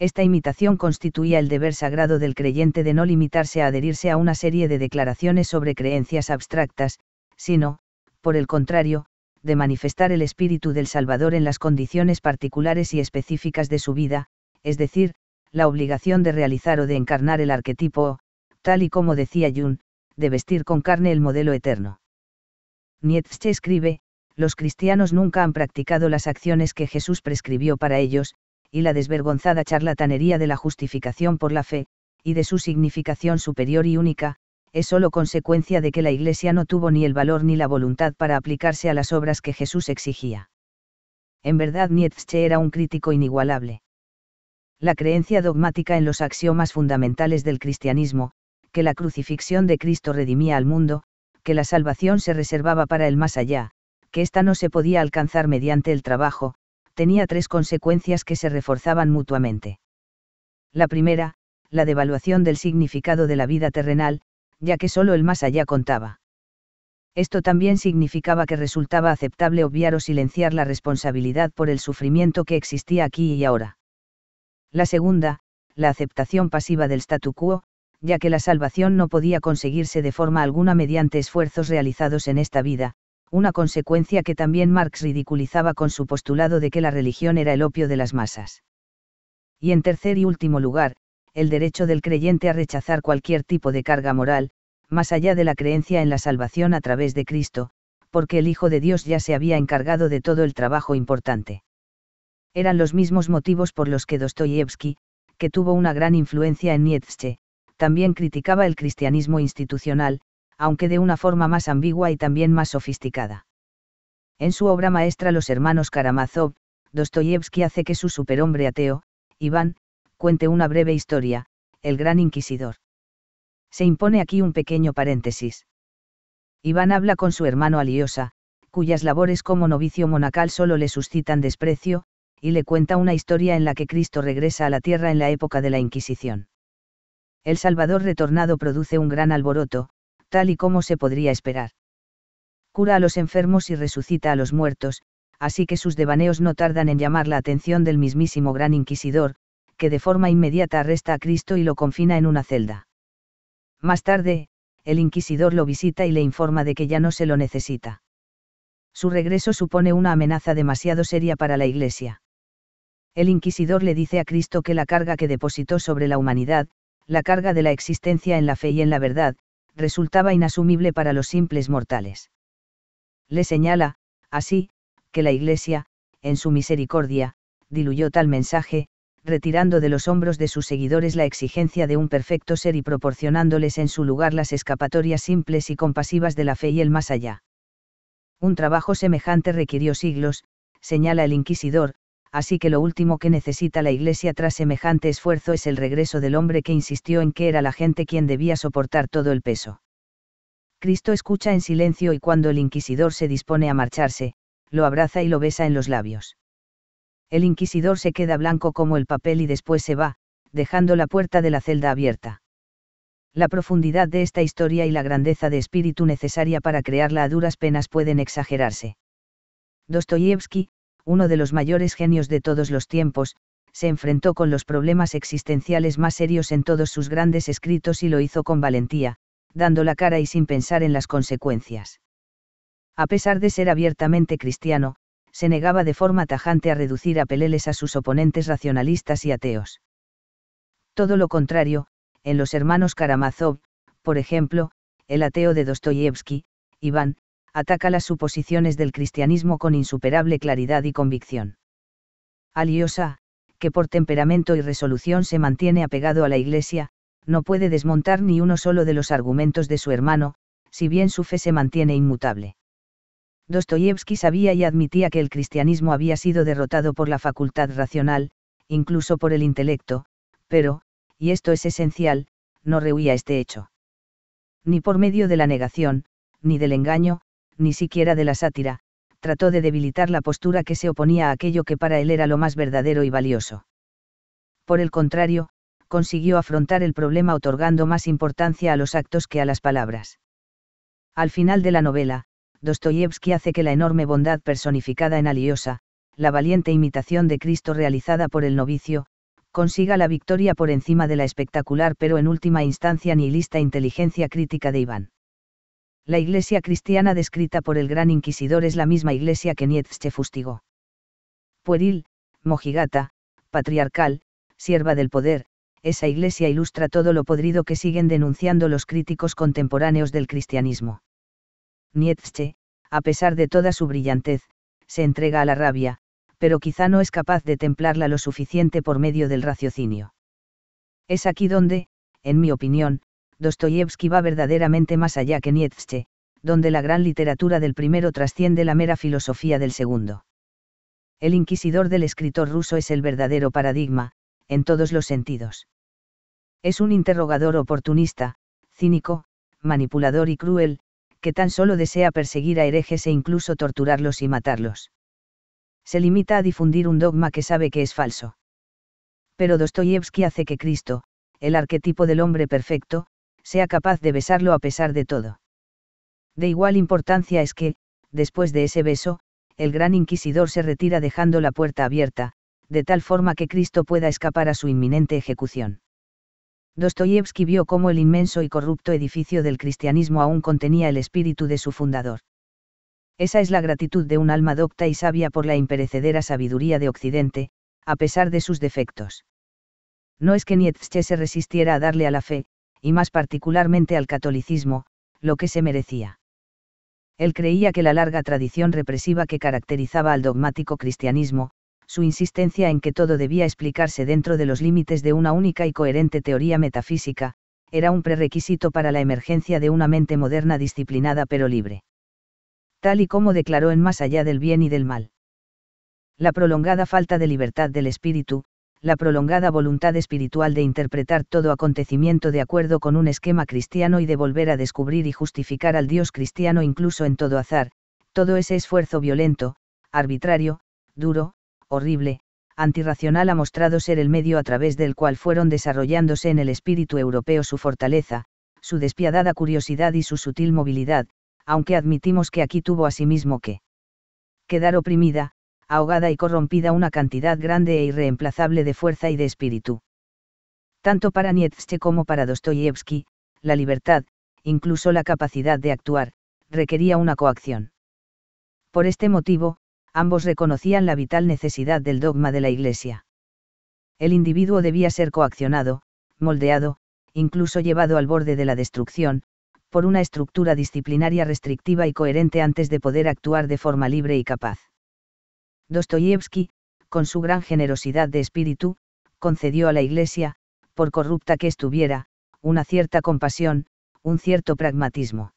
Esta imitación constituía el deber sagrado del creyente de no limitarse a adherirse a una serie de declaraciones sobre creencias abstractas, sino, por el contrario, de manifestar el espíritu del Salvador en las condiciones particulares y específicas de su vida, es decir, la obligación de realizar o de encarnar el arquetipo tal y como decía Jung, de vestir con carne el modelo eterno. Nietzsche escribe, los cristianos nunca han practicado las acciones que Jesús prescribió para ellos, y la desvergonzada charlatanería de la justificación por la fe, y de su significación superior y única, es solo consecuencia de que la Iglesia no tuvo ni el valor ni la voluntad para aplicarse a las obras que Jesús exigía. En verdad Nietzsche era un crítico inigualable la creencia dogmática en los axiomas fundamentales del cristianismo, que la crucifixión de Cristo redimía al mundo, que la salvación se reservaba para el más allá, que ésta no se podía alcanzar mediante el trabajo, tenía tres consecuencias que se reforzaban mutuamente. La primera, la devaluación del significado de la vida terrenal, ya que solo el más allá contaba. Esto también significaba que resultaba aceptable obviar o silenciar la responsabilidad por el sufrimiento que existía aquí y ahora. La segunda, la aceptación pasiva del statu quo, ya que la salvación no podía conseguirse de forma alguna mediante esfuerzos realizados en esta vida, una consecuencia que también Marx ridiculizaba con su postulado de que la religión era el opio de las masas. Y en tercer y último lugar, el derecho del creyente a rechazar cualquier tipo de carga moral, más allá de la creencia en la salvación a través de Cristo, porque el Hijo de Dios ya se había encargado de todo el trabajo importante. Eran los mismos motivos por los que Dostoyevsky, que tuvo una gran influencia en Nietzsche, también criticaba el cristianismo institucional, aunque de una forma más ambigua y también más sofisticada. En su obra maestra Los hermanos Karamazov, Dostoyevsky hace que su superhombre ateo, Iván, cuente una breve historia, el gran inquisidor. Se impone aquí un pequeño paréntesis. Iván habla con su hermano Aliosa, cuyas labores como novicio monacal solo le suscitan desprecio, y le cuenta una historia en la que Cristo regresa a la tierra en la época de la Inquisición. El Salvador retornado produce un gran alboroto, tal y como se podría esperar. Cura a los enfermos y resucita a los muertos, así que sus devaneos no tardan en llamar la atención del mismísimo gran inquisidor, que de forma inmediata arresta a Cristo y lo confina en una celda. Más tarde, el inquisidor lo visita y le informa de que ya no se lo necesita. Su regreso supone una amenaza demasiado seria para la Iglesia. El inquisidor le dice a Cristo que la carga que depositó sobre la humanidad, la carga de la existencia en la fe y en la verdad, resultaba inasumible para los simples mortales. Le señala, así, que la Iglesia, en su misericordia, diluyó tal mensaje, retirando de los hombros de sus seguidores la exigencia de un perfecto ser y proporcionándoles en su lugar las escapatorias simples y compasivas de la fe y el más allá. Un trabajo semejante requirió siglos, señala el inquisidor, así que lo último que necesita la Iglesia tras semejante esfuerzo es el regreso del hombre que insistió en que era la gente quien debía soportar todo el peso. Cristo escucha en silencio y cuando el inquisidor se dispone a marcharse, lo abraza y lo besa en los labios. El inquisidor se queda blanco como el papel y después se va, dejando la puerta de la celda abierta. La profundidad de esta historia y la grandeza de espíritu necesaria para crearla a duras penas pueden exagerarse. Dostoyevsky, uno de los mayores genios de todos los tiempos, se enfrentó con los problemas existenciales más serios en todos sus grandes escritos y lo hizo con valentía, dando la cara y sin pensar en las consecuencias. A pesar de ser abiertamente cristiano, se negaba de forma tajante a reducir a peleles a sus oponentes racionalistas y ateos. Todo lo contrario, en los hermanos Karamazov, por ejemplo, el ateo de Dostoyevsky, Iván, ataca las suposiciones del cristianismo con insuperable claridad y convicción. Aliosa, que por temperamento y resolución se mantiene apegado a la Iglesia, no puede desmontar ni uno solo de los argumentos de su hermano, si bien su fe se mantiene inmutable. Dostoyevsky sabía y admitía que el cristianismo había sido derrotado por la facultad racional, incluso por el intelecto, pero, y esto es esencial, no rehuía este hecho. Ni por medio de la negación, ni del engaño, ni siquiera de la sátira, trató de debilitar la postura que se oponía a aquello que para él era lo más verdadero y valioso. Por el contrario, consiguió afrontar el problema otorgando más importancia a los actos que a las palabras. Al final de la novela, Dostoyevsky hace que la enorme bondad personificada en Aliosa, la valiente imitación de Cristo realizada por el novicio, consiga la victoria por encima de la espectacular pero en última instancia nihilista inteligencia crítica de Iván la iglesia cristiana descrita por el gran inquisidor es la misma iglesia que Nietzsche fustigó. Pueril, mojigata, patriarcal, sierva del poder, esa iglesia ilustra todo lo podrido que siguen denunciando los críticos contemporáneos del cristianismo. Nietzsche, a pesar de toda su brillantez, se entrega a la rabia, pero quizá no es capaz de templarla lo suficiente por medio del raciocinio. Es aquí donde, en mi opinión, Dostoyevsky va verdaderamente más allá que Nietzsche, donde la gran literatura del primero trasciende la mera filosofía del segundo. El inquisidor del escritor ruso es el verdadero paradigma, en todos los sentidos. Es un interrogador oportunista, cínico, manipulador y cruel, que tan solo desea perseguir a herejes e incluso torturarlos y matarlos. Se limita a difundir un dogma que sabe que es falso. Pero Dostoyevsky hace que Cristo, el arquetipo del hombre perfecto, sea capaz de besarlo a pesar de todo. De igual importancia es que, después de ese beso, el gran inquisidor se retira dejando la puerta abierta, de tal forma que Cristo pueda escapar a su inminente ejecución. Dostoyevsky vio cómo el inmenso y corrupto edificio del cristianismo aún contenía el espíritu de su fundador. Esa es la gratitud de un alma docta y sabia por la imperecedera sabiduría de Occidente, a pesar de sus defectos. No es que Nietzsche se resistiera a darle a la fe, y más particularmente al catolicismo, lo que se merecía. Él creía que la larga tradición represiva que caracterizaba al dogmático cristianismo, su insistencia en que todo debía explicarse dentro de los límites de una única y coherente teoría metafísica, era un prerequisito para la emergencia de una mente moderna disciplinada pero libre. Tal y como declaró en Más allá del bien y del mal. La prolongada falta de libertad del espíritu, la prolongada voluntad espiritual de interpretar todo acontecimiento de acuerdo con un esquema cristiano y de volver a descubrir y justificar al Dios cristiano incluso en todo azar, todo ese esfuerzo violento, arbitrario, duro, horrible, antirracional ha mostrado ser el medio a través del cual fueron desarrollándose en el espíritu europeo su fortaleza, su despiadada curiosidad y su sutil movilidad, aunque admitimos que aquí tuvo asimismo sí que quedar oprimida, ahogada y corrompida una cantidad grande e irreemplazable de fuerza y de espíritu. Tanto para Nietzsche como para Dostoyevsky, la libertad, incluso la capacidad de actuar, requería una coacción. Por este motivo, ambos reconocían la vital necesidad del dogma de la Iglesia. El individuo debía ser coaccionado, moldeado, incluso llevado al borde de la destrucción, por una estructura disciplinaria restrictiva y coherente antes de poder actuar de forma libre y capaz. Dostoyevsky, con su gran generosidad de espíritu, concedió a la Iglesia, por corrupta que estuviera, una cierta compasión, un cierto pragmatismo.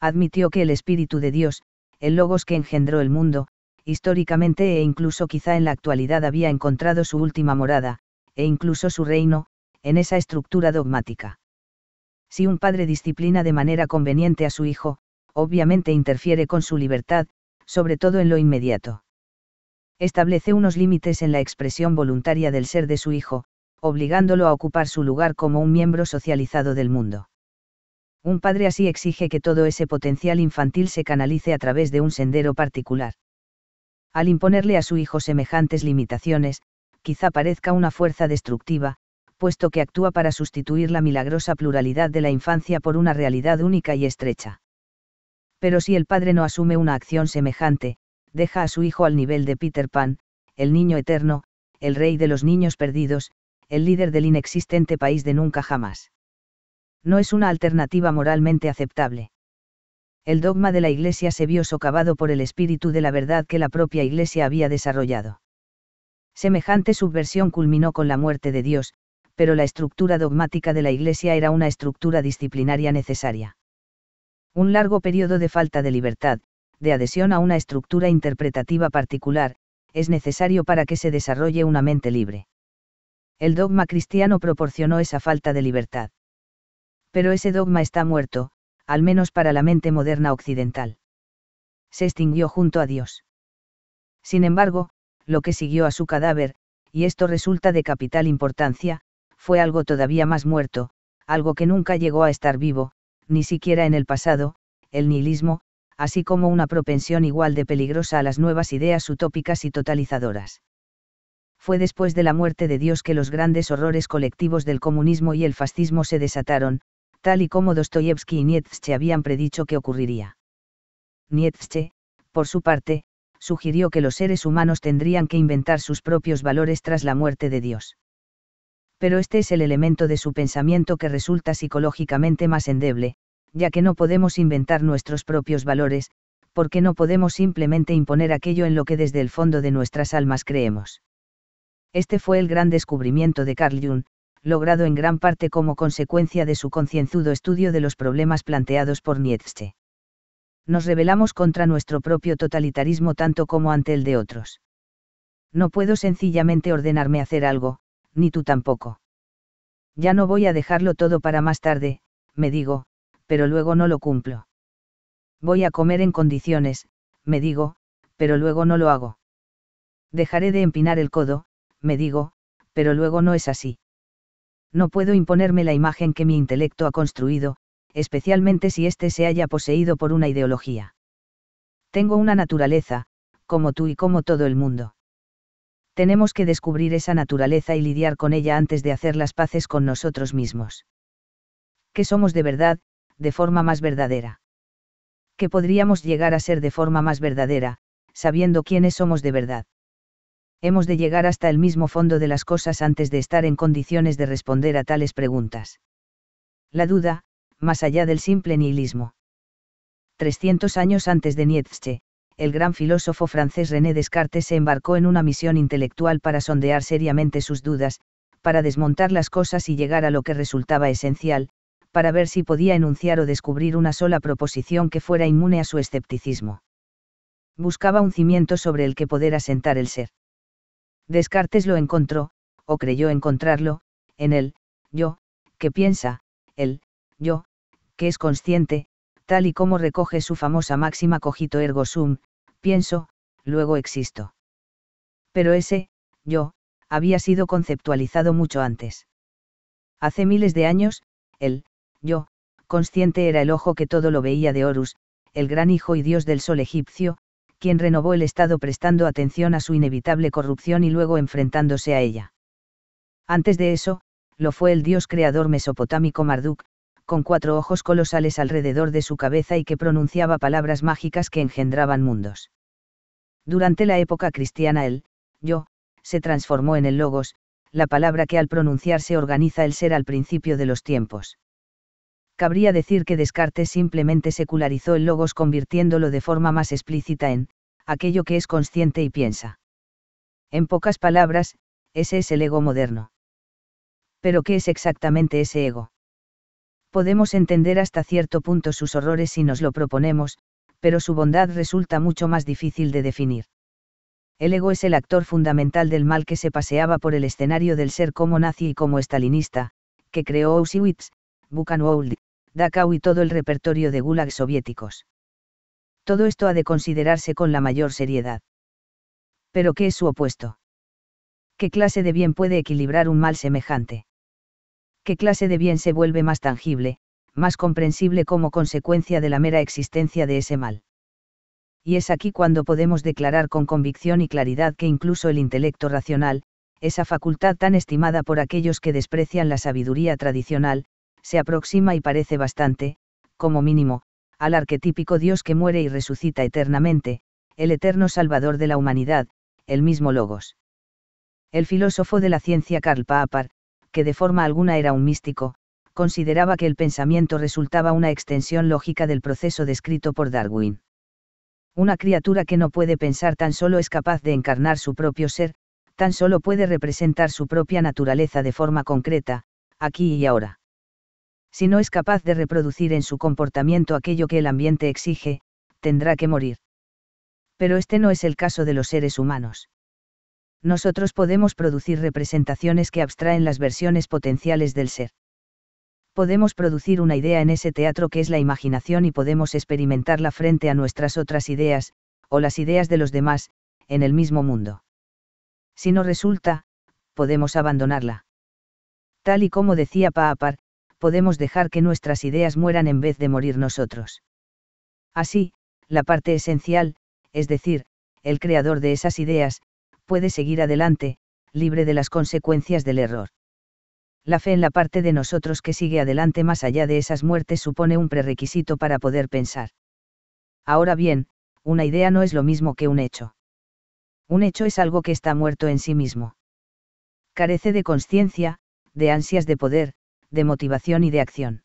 Admitió que el Espíritu de Dios, el Logos que engendró el mundo, históricamente e incluso quizá en la actualidad había encontrado su última morada, e incluso su reino, en esa estructura dogmática. Si un padre disciplina de manera conveniente a su hijo, obviamente interfiere con su libertad, sobre todo en lo inmediato establece unos límites en la expresión voluntaria del ser de su hijo, obligándolo a ocupar su lugar como un miembro socializado del mundo. Un padre así exige que todo ese potencial infantil se canalice a través de un sendero particular. Al imponerle a su hijo semejantes limitaciones, quizá parezca una fuerza destructiva, puesto que actúa para sustituir la milagrosa pluralidad de la infancia por una realidad única y estrecha. Pero si el padre no asume una acción semejante, deja a su hijo al nivel de Peter Pan, el niño eterno, el rey de los niños perdidos, el líder del inexistente país de nunca jamás. No es una alternativa moralmente aceptable. El dogma de la Iglesia se vio socavado por el espíritu de la verdad que la propia Iglesia había desarrollado. Semejante subversión culminó con la muerte de Dios, pero la estructura dogmática de la Iglesia era una estructura disciplinaria necesaria. Un largo periodo de falta de libertad, de adhesión a una estructura interpretativa particular, es necesario para que se desarrolle una mente libre. El dogma cristiano proporcionó esa falta de libertad. Pero ese dogma está muerto, al menos para la mente moderna occidental. Se extinguió junto a Dios. Sin embargo, lo que siguió a su cadáver, y esto resulta de capital importancia, fue algo todavía más muerto, algo que nunca llegó a estar vivo, ni siquiera en el pasado, el nihilismo, así como una propensión igual de peligrosa a las nuevas ideas utópicas y totalizadoras. Fue después de la muerte de Dios que los grandes horrores colectivos del comunismo y el fascismo se desataron, tal y como Dostoyevsky y Nietzsche habían predicho que ocurriría. Nietzsche, por su parte, sugirió que los seres humanos tendrían que inventar sus propios valores tras la muerte de Dios. Pero este es el elemento de su pensamiento que resulta psicológicamente más endeble, ya que no podemos inventar nuestros propios valores, porque no podemos simplemente imponer aquello en lo que desde el fondo de nuestras almas creemos. Este fue el gran descubrimiento de Carl Jung, logrado en gran parte como consecuencia de su concienzudo estudio de los problemas planteados por Nietzsche. Nos rebelamos contra nuestro propio totalitarismo tanto como ante el de otros. No puedo sencillamente ordenarme hacer algo, ni tú tampoco. Ya no voy a dejarlo todo para más tarde, me digo, pero luego no lo cumplo. Voy a comer en condiciones, me digo, pero luego no lo hago. Dejaré de empinar el codo, me digo, pero luego no es así. No puedo imponerme la imagen que mi intelecto ha construido, especialmente si éste se haya poseído por una ideología. Tengo una naturaleza, como tú y como todo el mundo. Tenemos que descubrir esa naturaleza y lidiar con ella antes de hacer las paces con nosotros mismos. ¿Qué somos de verdad, de forma más verdadera. ¿Qué podríamos llegar a ser de forma más verdadera, sabiendo quiénes somos de verdad. Hemos de llegar hasta el mismo fondo de las cosas antes de estar en condiciones de responder a tales preguntas. La duda, más allá del simple nihilismo. 300 años antes de Nietzsche, el gran filósofo francés René Descartes se embarcó en una misión intelectual para sondear seriamente sus dudas, para desmontar las cosas y llegar a lo que resultaba esencial, para ver si podía enunciar o descubrir una sola proposición que fuera inmune a su escepticismo. Buscaba un cimiento sobre el que poder asentar el ser. Descartes lo encontró, o creyó encontrarlo, en el yo, que piensa, el yo, que es consciente, tal y como recoge su famosa máxima cogito ergo sum, pienso, luego existo. Pero ese, yo, había sido conceptualizado mucho antes. Hace miles de años, el yo, consciente era el ojo que todo lo veía de Horus, el gran hijo y dios del sol egipcio, quien renovó el Estado prestando atención a su inevitable corrupción y luego enfrentándose a ella. Antes de eso, lo fue el dios creador mesopotámico Marduk, con cuatro ojos colosales alrededor de su cabeza y que pronunciaba palabras mágicas que engendraban mundos. Durante la época cristiana él, yo, se transformó en el logos, la palabra que al pronunciarse organiza el ser al principio de los tiempos cabría decir que Descartes simplemente secularizó el logos convirtiéndolo de forma más explícita en, aquello que es consciente y piensa. En pocas palabras, ese es el ego moderno. Pero ¿qué es exactamente ese ego? Podemos entender hasta cierto punto sus horrores si nos lo proponemos, pero su bondad resulta mucho más difícil de definir. El ego es el actor fundamental del mal que se paseaba por el escenario del ser como nazi y como estalinista, que creó Auschwitz, Buchenwald, Dachau y todo el repertorio de gulags soviéticos. Todo esto ha de considerarse con la mayor seriedad. Pero ¿qué es su opuesto? ¿Qué clase de bien puede equilibrar un mal semejante? ¿Qué clase de bien se vuelve más tangible, más comprensible como consecuencia de la mera existencia de ese mal? Y es aquí cuando podemos declarar con convicción y claridad que incluso el intelecto racional, esa facultad tan estimada por aquellos que desprecian la sabiduría tradicional, se aproxima y parece bastante, como mínimo, al arquetípico Dios que muere y resucita eternamente, el eterno Salvador de la humanidad, el mismo Logos. El filósofo de la ciencia Karl Papar, que de forma alguna era un místico, consideraba que el pensamiento resultaba una extensión lógica del proceso descrito por Darwin. Una criatura que no puede pensar tan solo es capaz de encarnar su propio ser, tan solo puede representar su propia naturaleza de forma concreta, aquí y ahora. Si no es capaz de reproducir en su comportamiento aquello que el ambiente exige, tendrá que morir. Pero este no es el caso de los seres humanos. Nosotros podemos producir representaciones que abstraen las versiones potenciales del ser. Podemos producir una idea en ese teatro que es la imaginación y podemos experimentarla frente a nuestras otras ideas, o las ideas de los demás, en el mismo mundo. Si no resulta, podemos abandonarla. Tal y como decía Paapar, podemos dejar que nuestras ideas mueran en vez de morir nosotros. Así, la parte esencial, es decir, el creador de esas ideas, puede seguir adelante, libre de las consecuencias del error. La fe en la parte de nosotros que sigue adelante más allá de esas muertes supone un prerequisito para poder pensar. Ahora bien, una idea no es lo mismo que un hecho. Un hecho es algo que está muerto en sí mismo. Carece de conciencia, de ansias de poder, de motivación y de acción.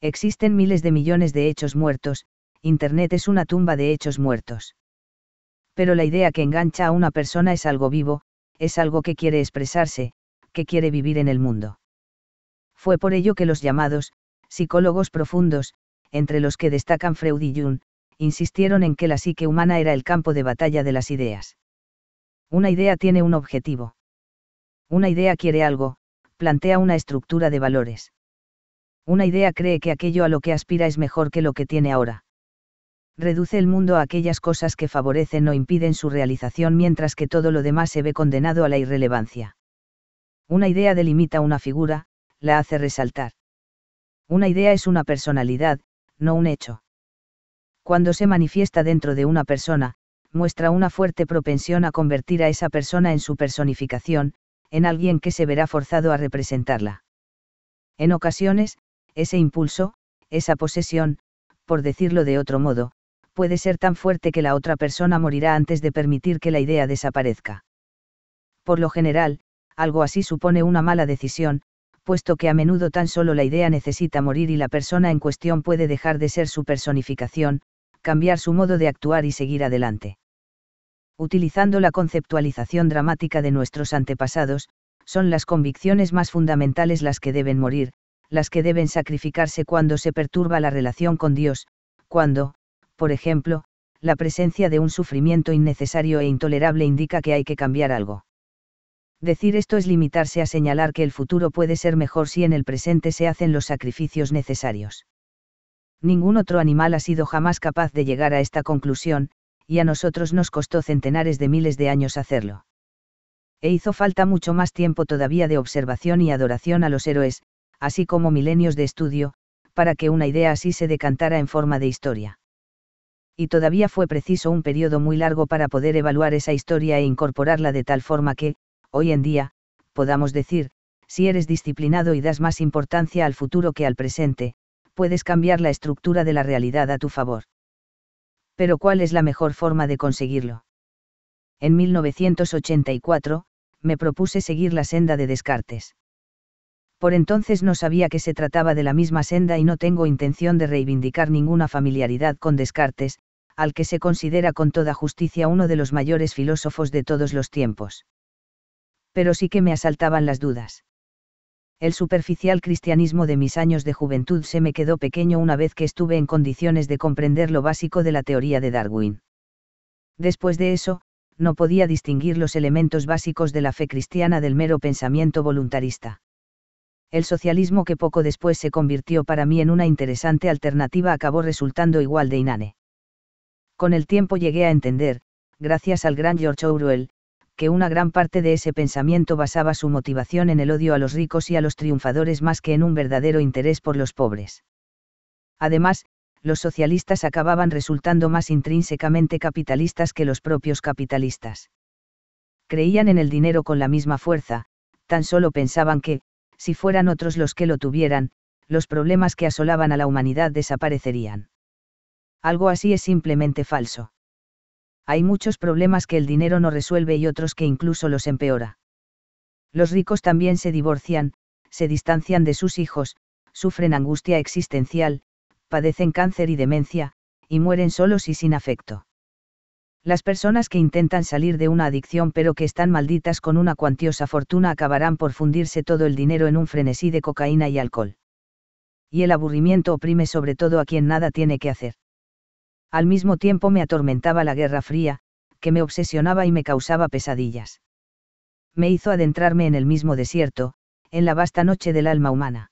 Existen miles de millones de hechos muertos, Internet es una tumba de hechos muertos. Pero la idea que engancha a una persona es algo vivo, es algo que quiere expresarse, que quiere vivir en el mundo. Fue por ello que los llamados, psicólogos profundos, entre los que destacan Freud y Jung, insistieron en que la psique humana era el campo de batalla de las ideas. Una idea tiene un objetivo. Una idea quiere algo, plantea una estructura de valores. Una idea cree que aquello a lo que aspira es mejor que lo que tiene ahora. Reduce el mundo a aquellas cosas que favorecen o impiden su realización mientras que todo lo demás se ve condenado a la irrelevancia. Una idea delimita una figura, la hace resaltar. Una idea es una personalidad, no un hecho. Cuando se manifiesta dentro de una persona, muestra una fuerte propensión a convertir a esa persona en su personificación, en alguien que se verá forzado a representarla. En ocasiones, ese impulso, esa posesión, por decirlo de otro modo, puede ser tan fuerte que la otra persona morirá antes de permitir que la idea desaparezca. Por lo general, algo así supone una mala decisión, puesto que a menudo tan solo la idea necesita morir y la persona en cuestión puede dejar de ser su personificación, cambiar su modo de actuar y seguir adelante utilizando la conceptualización dramática de nuestros antepasados, son las convicciones más fundamentales las que deben morir, las que deben sacrificarse cuando se perturba la relación con Dios, cuando, por ejemplo, la presencia de un sufrimiento innecesario e intolerable indica que hay que cambiar algo. Decir esto es limitarse a señalar que el futuro puede ser mejor si en el presente se hacen los sacrificios necesarios. Ningún otro animal ha sido jamás capaz de llegar a esta conclusión, y a nosotros nos costó centenares de miles de años hacerlo. E hizo falta mucho más tiempo todavía de observación y adoración a los héroes, así como milenios de estudio, para que una idea así se decantara en forma de historia. Y todavía fue preciso un periodo muy largo para poder evaluar esa historia e incorporarla de tal forma que, hoy en día, podamos decir, si eres disciplinado y das más importancia al futuro que al presente, puedes cambiar la estructura de la realidad a tu favor pero ¿cuál es la mejor forma de conseguirlo? En 1984, me propuse seguir la senda de Descartes. Por entonces no sabía que se trataba de la misma senda y no tengo intención de reivindicar ninguna familiaridad con Descartes, al que se considera con toda justicia uno de los mayores filósofos de todos los tiempos. Pero sí que me asaltaban las dudas. El superficial cristianismo de mis años de juventud se me quedó pequeño una vez que estuve en condiciones de comprender lo básico de la teoría de Darwin. Después de eso, no podía distinguir los elementos básicos de la fe cristiana del mero pensamiento voluntarista. El socialismo que poco después se convirtió para mí en una interesante alternativa acabó resultando igual de inane. Con el tiempo llegué a entender, gracias al gran George Orwell, que una gran parte de ese pensamiento basaba su motivación en el odio a los ricos y a los triunfadores más que en un verdadero interés por los pobres. Además, los socialistas acababan resultando más intrínsecamente capitalistas que los propios capitalistas. Creían en el dinero con la misma fuerza, tan solo pensaban que, si fueran otros los que lo tuvieran, los problemas que asolaban a la humanidad desaparecerían. Algo así es simplemente falso hay muchos problemas que el dinero no resuelve y otros que incluso los empeora. Los ricos también se divorcian, se distancian de sus hijos, sufren angustia existencial, padecen cáncer y demencia, y mueren solos y sin afecto. Las personas que intentan salir de una adicción pero que están malditas con una cuantiosa fortuna acabarán por fundirse todo el dinero en un frenesí de cocaína y alcohol. Y el aburrimiento oprime sobre todo a quien nada tiene que hacer. Al mismo tiempo me atormentaba la Guerra Fría, que me obsesionaba y me causaba pesadillas. Me hizo adentrarme en el mismo desierto, en la vasta noche del alma humana.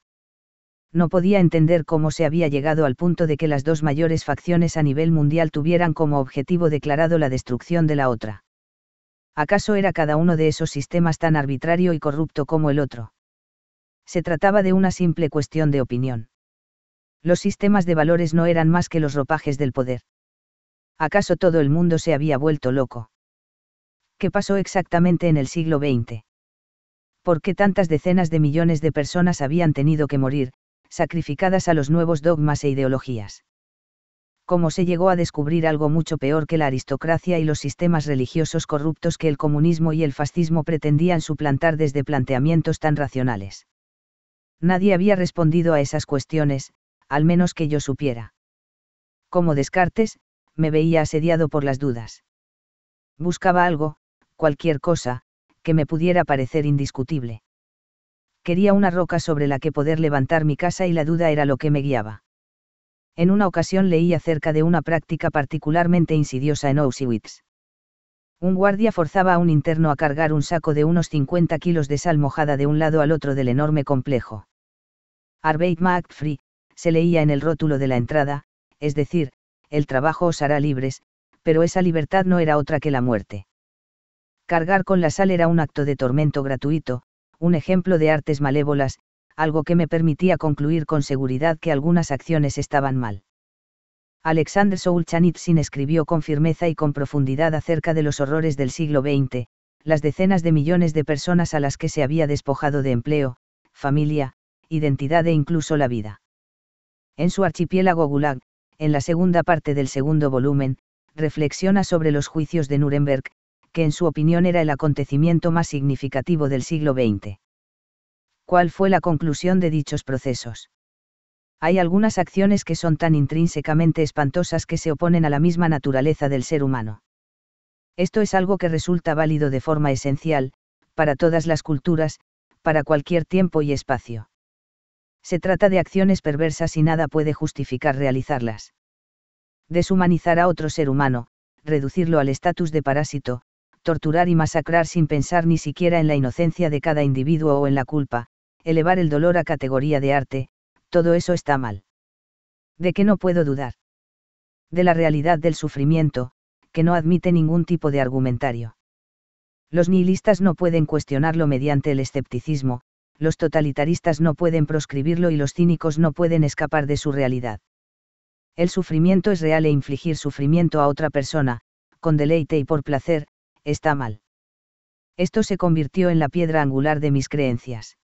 No podía entender cómo se había llegado al punto de que las dos mayores facciones a nivel mundial tuvieran como objetivo declarado la destrucción de la otra. ¿Acaso era cada uno de esos sistemas tan arbitrario y corrupto como el otro? Se trataba de una simple cuestión de opinión. Los sistemas de valores no eran más que los ropajes del poder. ¿Acaso todo el mundo se había vuelto loco? ¿Qué pasó exactamente en el siglo XX? ¿Por qué tantas decenas de millones de personas habían tenido que morir, sacrificadas a los nuevos dogmas e ideologías? cómo se llegó a descubrir algo mucho peor que la aristocracia y los sistemas religiosos corruptos que el comunismo y el fascismo pretendían suplantar desde planteamientos tan racionales. Nadie había respondido a esas cuestiones, al menos que yo supiera. Como Descartes, me veía asediado por las dudas. Buscaba algo, cualquier cosa, que me pudiera parecer indiscutible. Quería una roca sobre la que poder levantar mi casa y la duda era lo que me guiaba. En una ocasión leí acerca de una práctica particularmente insidiosa en Auschwitz. Un guardia forzaba a un interno a cargar un saco de unos 50 kilos de sal mojada de un lado al otro del enorme complejo. Arbeit macht se leía en el rótulo de la entrada, es decir, el trabajo os hará libres, pero esa libertad no era otra que la muerte. Cargar con la sal era un acto de tormento gratuito, un ejemplo de artes malévolas, algo que me permitía concluir con seguridad que algunas acciones estaban mal. Alexander Solzhenitsyn escribió con firmeza y con profundidad acerca de los horrores del siglo XX, las decenas de millones de personas a las que se había despojado de empleo, familia, identidad e incluso la vida. En su archipiélago Gulag, en la segunda parte del segundo volumen, reflexiona sobre los juicios de Nuremberg, que en su opinión era el acontecimiento más significativo del siglo XX. ¿Cuál fue la conclusión de dichos procesos? Hay algunas acciones que son tan intrínsecamente espantosas que se oponen a la misma naturaleza del ser humano. Esto es algo que resulta válido de forma esencial, para todas las culturas, para cualquier tiempo y espacio. Se trata de acciones perversas y nada puede justificar realizarlas. Deshumanizar a otro ser humano, reducirlo al estatus de parásito, torturar y masacrar sin pensar ni siquiera en la inocencia de cada individuo o en la culpa, elevar el dolor a categoría de arte, todo eso está mal. ¿De qué no puedo dudar? De la realidad del sufrimiento, que no admite ningún tipo de argumentario. Los nihilistas no pueden cuestionarlo mediante el escepticismo, los totalitaristas no pueden proscribirlo y los cínicos no pueden escapar de su realidad. El sufrimiento es real e infligir sufrimiento a otra persona, con deleite y por placer, está mal. Esto se convirtió en la piedra angular de mis creencias.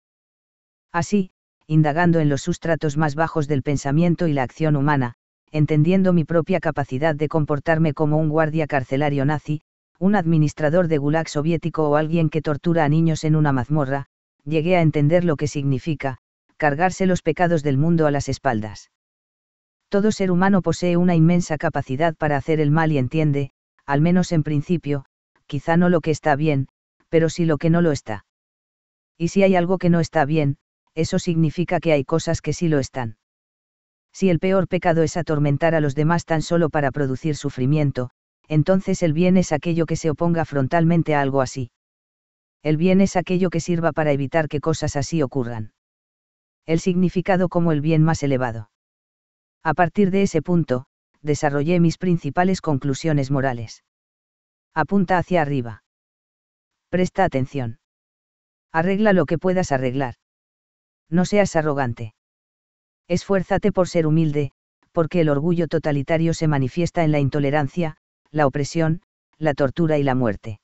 Así, indagando en los sustratos más bajos del pensamiento y la acción humana, entendiendo mi propia capacidad de comportarme como un guardia carcelario nazi, un administrador de gulag soviético o alguien que tortura a niños en una mazmorra, llegué a entender lo que significa, cargarse los pecados del mundo a las espaldas. Todo ser humano posee una inmensa capacidad para hacer el mal y entiende, al menos en principio, quizá no lo que está bien, pero sí lo que no lo está. Y si hay algo que no está bien, eso significa que hay cosas que sí lo están. Si el peor pecado es atormentar a los demás tan solo para producir sufrimiento, entonces el bien es aquello que se oponga frontalmente a algo así. El bien es aquello que sirva para evitar que cosas así ocurran. El significado como el bien más elevado. A partir de ese punto, desarrollé mis principales conclusiones morales. Apunta hacia arriba. Presta atención. Arregla lo que puedas arreglar. No seas arrogante. Esfuérzate por ser humilde, porque el orgullo totalitario se manifiesta en la intolerancia, la opresión, la tortura y la muerte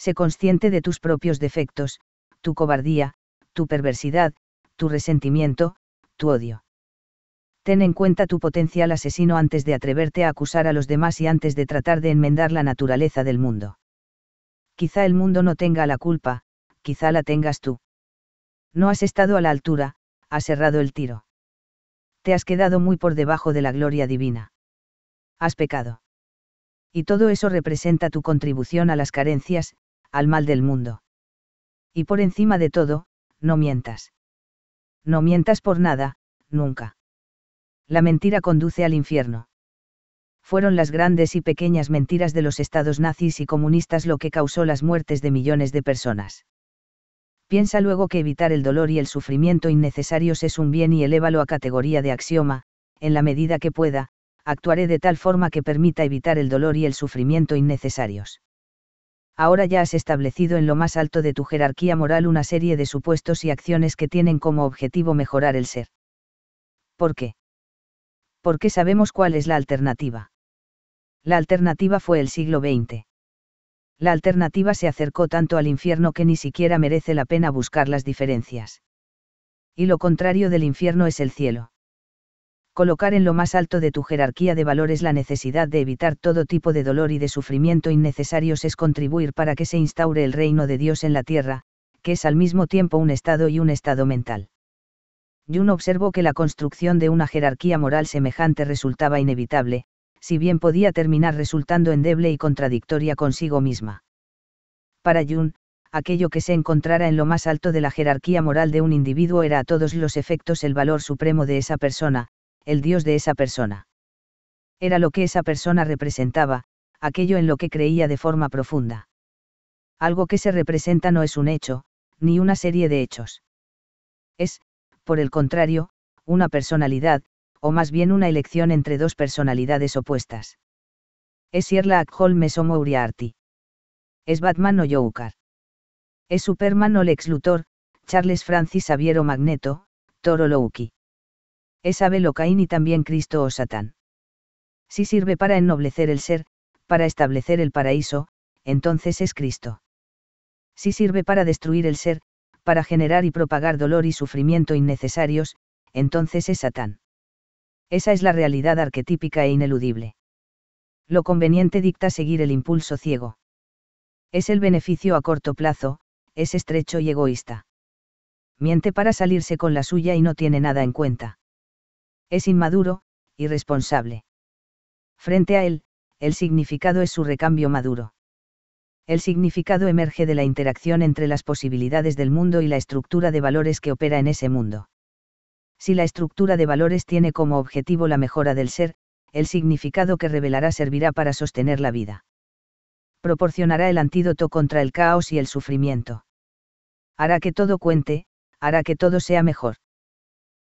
sé consciente de tus propios defectos, tu cobardía, tu perversidad, tu resentimiento, tu odio. Ten en cuenta tu potencial asesino antes de atreverte a acusar a los demás y antes de tratar de enmendar la naturaleza del mundo. Quizá el mundo no tenga la culpa, quizá la tengas tú. No has estado a la altura, has errado el tiro. Te has quedado muy por debajo de la gloria divina. Has pecado. Y todo eso representa tu contribución a las carencias, al mal del mundo. Y por encima de todo, no mientas. No mientas por nada, nunca. La mentira conduce al infierno. Fueron las grandes y pequeñas mentiras de los estados nazis y comunistas lo que causó las muertes de millones de personas. Piensa luego que evitar el dolor y el sufrimiento innecesarios es un bien y elévalo a categoría de axioma, en la medida que pueda, actuaré de tal forma que permita evitar el dolor y el sufrimiento innecesarios ahora ya has establecido en lo más alto de tu jerarquía moral una serie de supuestos y acciones que tienen como objetivo mejorar el ser. ¿Por qué? Porque sabemos cuál es la alternativa. La alternativa fue el siglo XX. La alternativa se acercó tanto al infierno que ni siquiera merece la pena buscar las diferencias. Y lo contrario del infierno es el cielo colocar en lo más alto de tu jerarquía de valores la necesidad de evitar todo tipo de dolor y de sufrimiento innecesarios es contribuir para que se instaure el reino de Dios en la tierra, que es al mismo tiempo un estado y un estado mental. Yun observó que la construcción de una jerarquía moral semejante resultaba inevitable, si bien podía terminar resultando endeble y contradictoria consigo misma. Para Yun, aquello que se encontrara en lo más alto de la jerarquía moral de un individuo era a todos los efectos el valor supremo de esa persona, el Dios de esa persona. Era lo que esa persona representaba, aquello en lo que creía de forma profunda. Algo que se representa no es un hecho, ni una serie de hechos. Es, por el contrario, una personalidad, o más bien una elección entre dos personalidades opuestas. Es Sherlock Holmes o Moriarty. Es Batman o Joker. Es Superman o Lex Luthor, Charles Francis Xavier o Magneto, Toro Loki es Abel o Caín y también Cristo o Satán. Si sirve para ennoblecer el ser, para establecer el paraíso, entonces es Cristo. Si sirve para destruir el ser, para generar y propagar dolor y sufrimiento innecesarios, entonces es Satán. Esa es la realidad arquetípica e ineludible. Lo conveniente dicta seguir el impulso ciego. Es el beneficio a corto plazo, es estrecho y egoísta. Miente para salirse con la suya y no tiene nada en cuenta. Es inmaduro, irresponsable. Frente a él, el significado es su recambio maduro. El significado emerge de la interacción entre las posibilidades del mundo y la estructura de valores que opera en ese mundo. Si la estructura de valores tiene como objetivo la mejora del ser, el significado que revelará servirá para sostener la vida. Proporcionará el antídoto contra el caos y el sufrimiento. Hará que todo cuente, hará que todo sea mejor.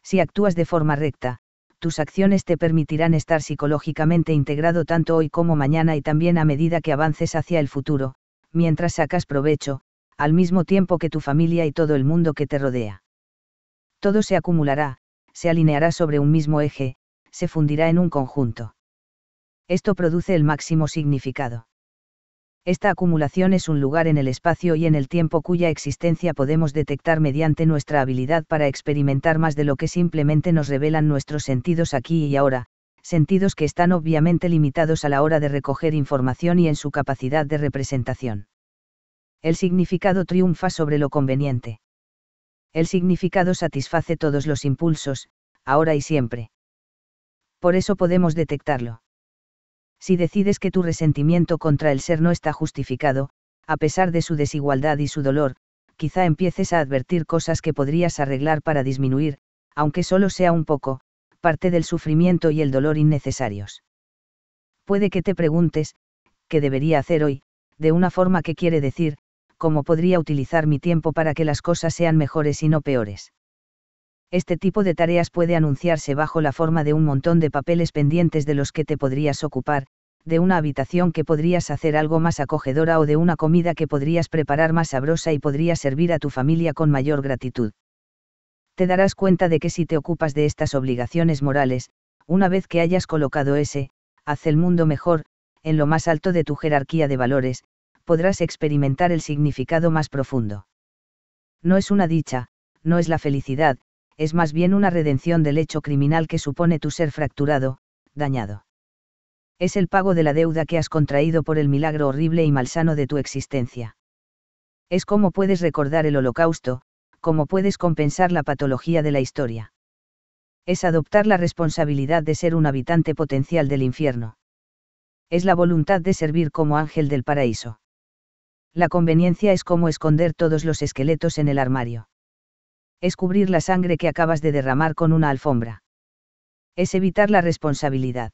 Si actúas de forma recta, tus acciones te permitirán estar psicológicamente integrado tanto hoy como mañana y también a medida que avances hacia el futuro, mientras sacas provecho, al mismo tiempo que tu familia y todo el mundo que te rodea. Todo se acumulará, se alineará sobre un mismo eje, se fundirá en un conjunto. Esto produce el máximo significado. Esta acumulación es un lugar en el espacio y en el tiempo cuya existencia podemos detectar mediante nuestra habilidad para experimentar más de lo que simplemente nos revelan nuestros sentidos aquí y ahora, sentidos que están obviamente limitados a la hora de recoger información y en su capacidad de representación. El significado triunfa sobre lo conveniente. El significado satisface todos los impulsos, ahora y siempre. Por eso podemos detectarlo si decides que tu resentimiento contra el ser no está justificado, a pesar de su desigualdad y su dolor, quizá empieces a advertir cosas que podrías arreglar para disminuir, aunque solo sea un poco, parte del sufrimiento y el dolor innecesarios. Puede que te preguntes, ¿qué debería hacer hoy? De una forma que quiere decir, ¿cómo podría utilizar mi tiempo para que las cosas sean mejores y no peores? este tipo de tareas puede anunciarse bajo la forma de un montón de papeles pendientes de los que te podrías ocupar, de una habitación que podrías hacer algo más acogedora o de una comida que podrías preparar más sabrosa y podría servir a tu familia con mayor gratitud. Te darás cuenta de que si te ocupas de estas obligaciones morales, una vez que hayas colocado ese, haz el mundo mejor, en lo más alto de tu jerarquía de valores, podrás experimentar el significado más profundo. No es una dicha, no es la felicidad, es más bien una redención del hecho criminal que supone tu ser fracturado, dañado. Es el pago de la deuda que has contraído por el milagro horrible y malsano de tu existencia. Es como puedes recordar el holocausto, como puedes compensar la patología de la historia. Es adoptar la responsabilidad de ser un habitante potencial del infierno. Es la voluntad de servir como ángel del paraíso. La conveniencia es como esconder todos los esqueletos en el armario es cubrir la sangre que acabas de derramar con una alfombra. Es evitar la responsabilidad.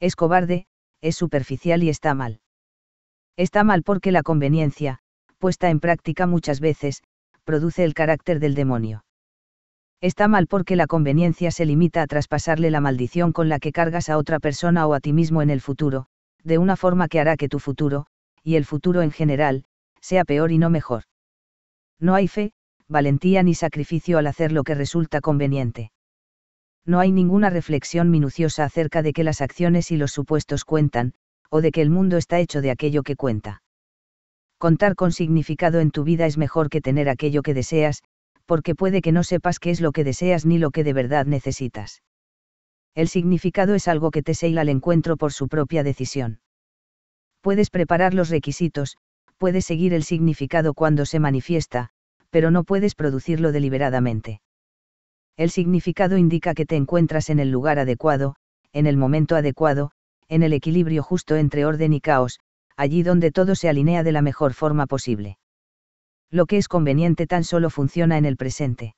Es cobarde, es superficial y está mal. Está mal porque la conveniencia, puesta en práctica muchas veces, produce el carácter del demonio. Está mal porque la conveniencia se limita a traspasarle la maldición con la que cargas a otra persona o a ti mismo en el futuro, de una forma que hará que tu futuro, y el futuro en general, sea peor y no mejor. No hay fe, valentía ni sacrificio al hacer lo que resulta conveniente. No hay ninguna reflexión minuciosa acerca de que las acciones y los supuestos cuentan, o de que el mundo está hecho de aquello que cuenta. Contar con significado en tu vida es mejor que tener aquello que deseas, porque puede que no sepas qué es lo que deseas ni lo que de verdad necesitas. El significado es algo que te seila al encuentro por su propia decisión. Puedes preparar los requisitos, puedes seguir el significado cuando se manifiesta, pero no puedes producirlo deliberadamente. El significado indica que te encuentras en el lugar adecuado, en el momento adecuado, en el equilibrio justo entre orden y caos, allí donde todo se alinea de la mejor forma posible. Lo que es conveniente tan solo funciona en el presente.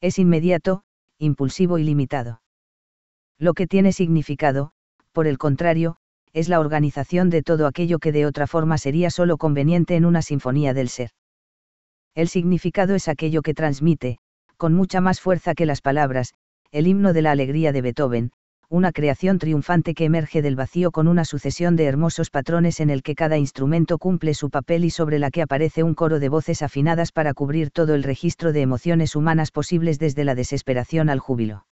Es inmediato, impulsivo y limitado. Lo que tiene significado, por el contrario, es la organización de todo aquello que de otra forma sería solo conveniente en una sinfonía del ser. El significado es aquello que transmite, con mucha más fuerza que las palabras, el himno de la alegría de Beethoven, una creación triunfante que emerge del vacío con una sucesión de hermosos patrones en el que cada instrumento cumple su papel y sobre la que aparece un coro de voces afinadas para cubrir todo el registro de emociones humanas posibles desde la desesperación al júbilo.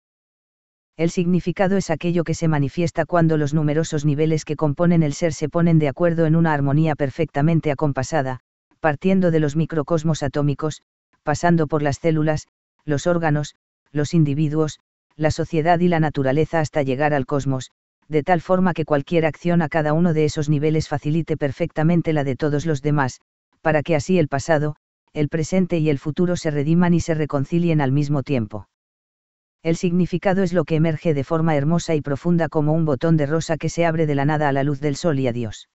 El significado es aquello que se manifiesta cuando los numerosos niveles que componen el ser se ponen de acuerdo en una armonía perfectamente acompasada, partiendo de los microcosmos atómicos, pasando por las células, los órganos, los individuos, la sociedad y la naturaleza hasta llegar al cosmos, de tal forma que cualquier acción a cada uno de esos niveles facilite perfectamente la de todos los demás, para que así el pasado, el presente y el futuro se rediman y se reconcilien al mismo tiempo. El significado es lo que emerge de forma hermosa y profunda como un botón de rosa que se abre de la nada a la luz del sol y a Dios.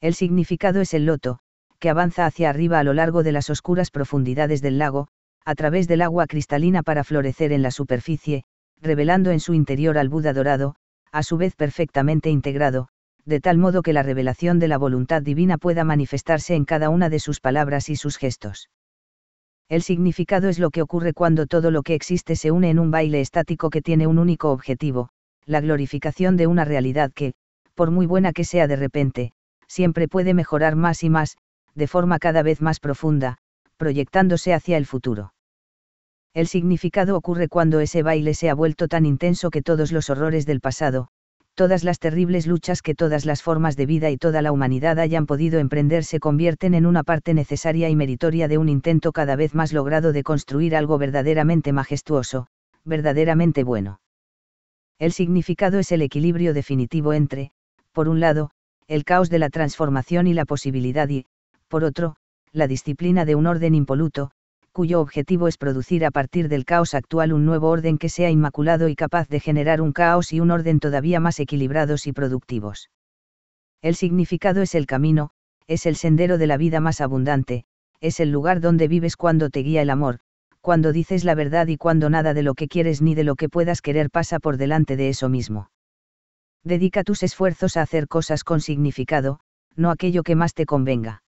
El significado es el loto, que avanza hacia arriba a lo largo de las oscuras profundidades del lago, a través del agua cristalina para florecer en la superficie, revelando en su interior al Buda dorado, a su vez perfectamente integrado, de tal modo que la revelación de la voluntad divina pueda manifestarse en cada una de sus palabras y sus gestos. El significado es lo que ocurre cuando todo lo que existe se une en un baile estático que tiene un único objetivo, la glorificación de una realidad que, por muy buena que sea de repente, siempre puede mejorar más y más, de forma cada vez más profunda, proyectándose hacia el futuro. El significado ocurre cuando ese baile se ha vuelto tan intenso que todos los horrores del pasado, todas las terribles luchas que todas las formas de vida y toda la humanidad hayan podido emprender se convierten en una parte necesaria y meritoria de un intento cada vez más logrado de construir algo verdaderamente majestuoso, verdaderamente bueno. El significado es el equilibrio definitivo entre, por un lado, el caos de la transformación y la posibilidad y, por otro, la disciplina de un orden impoluto, cuyo objetivo es producir a partir del caos actual un nuevo orden que sea inmaculado y capaz de generar un caos y un orden todavía más equilibrados y productivos. El significado es el camino, es el sendero de la vida más abundante, es el lugar donde vives cuando te guía el amor, cuando dices la verdad y cuando nada de lo que quieres ni de lo que puedas querer pasa por delante de eso mismo. Dedica tus esfuerzos a hacer cosas con significado, no aquello que más te convenga.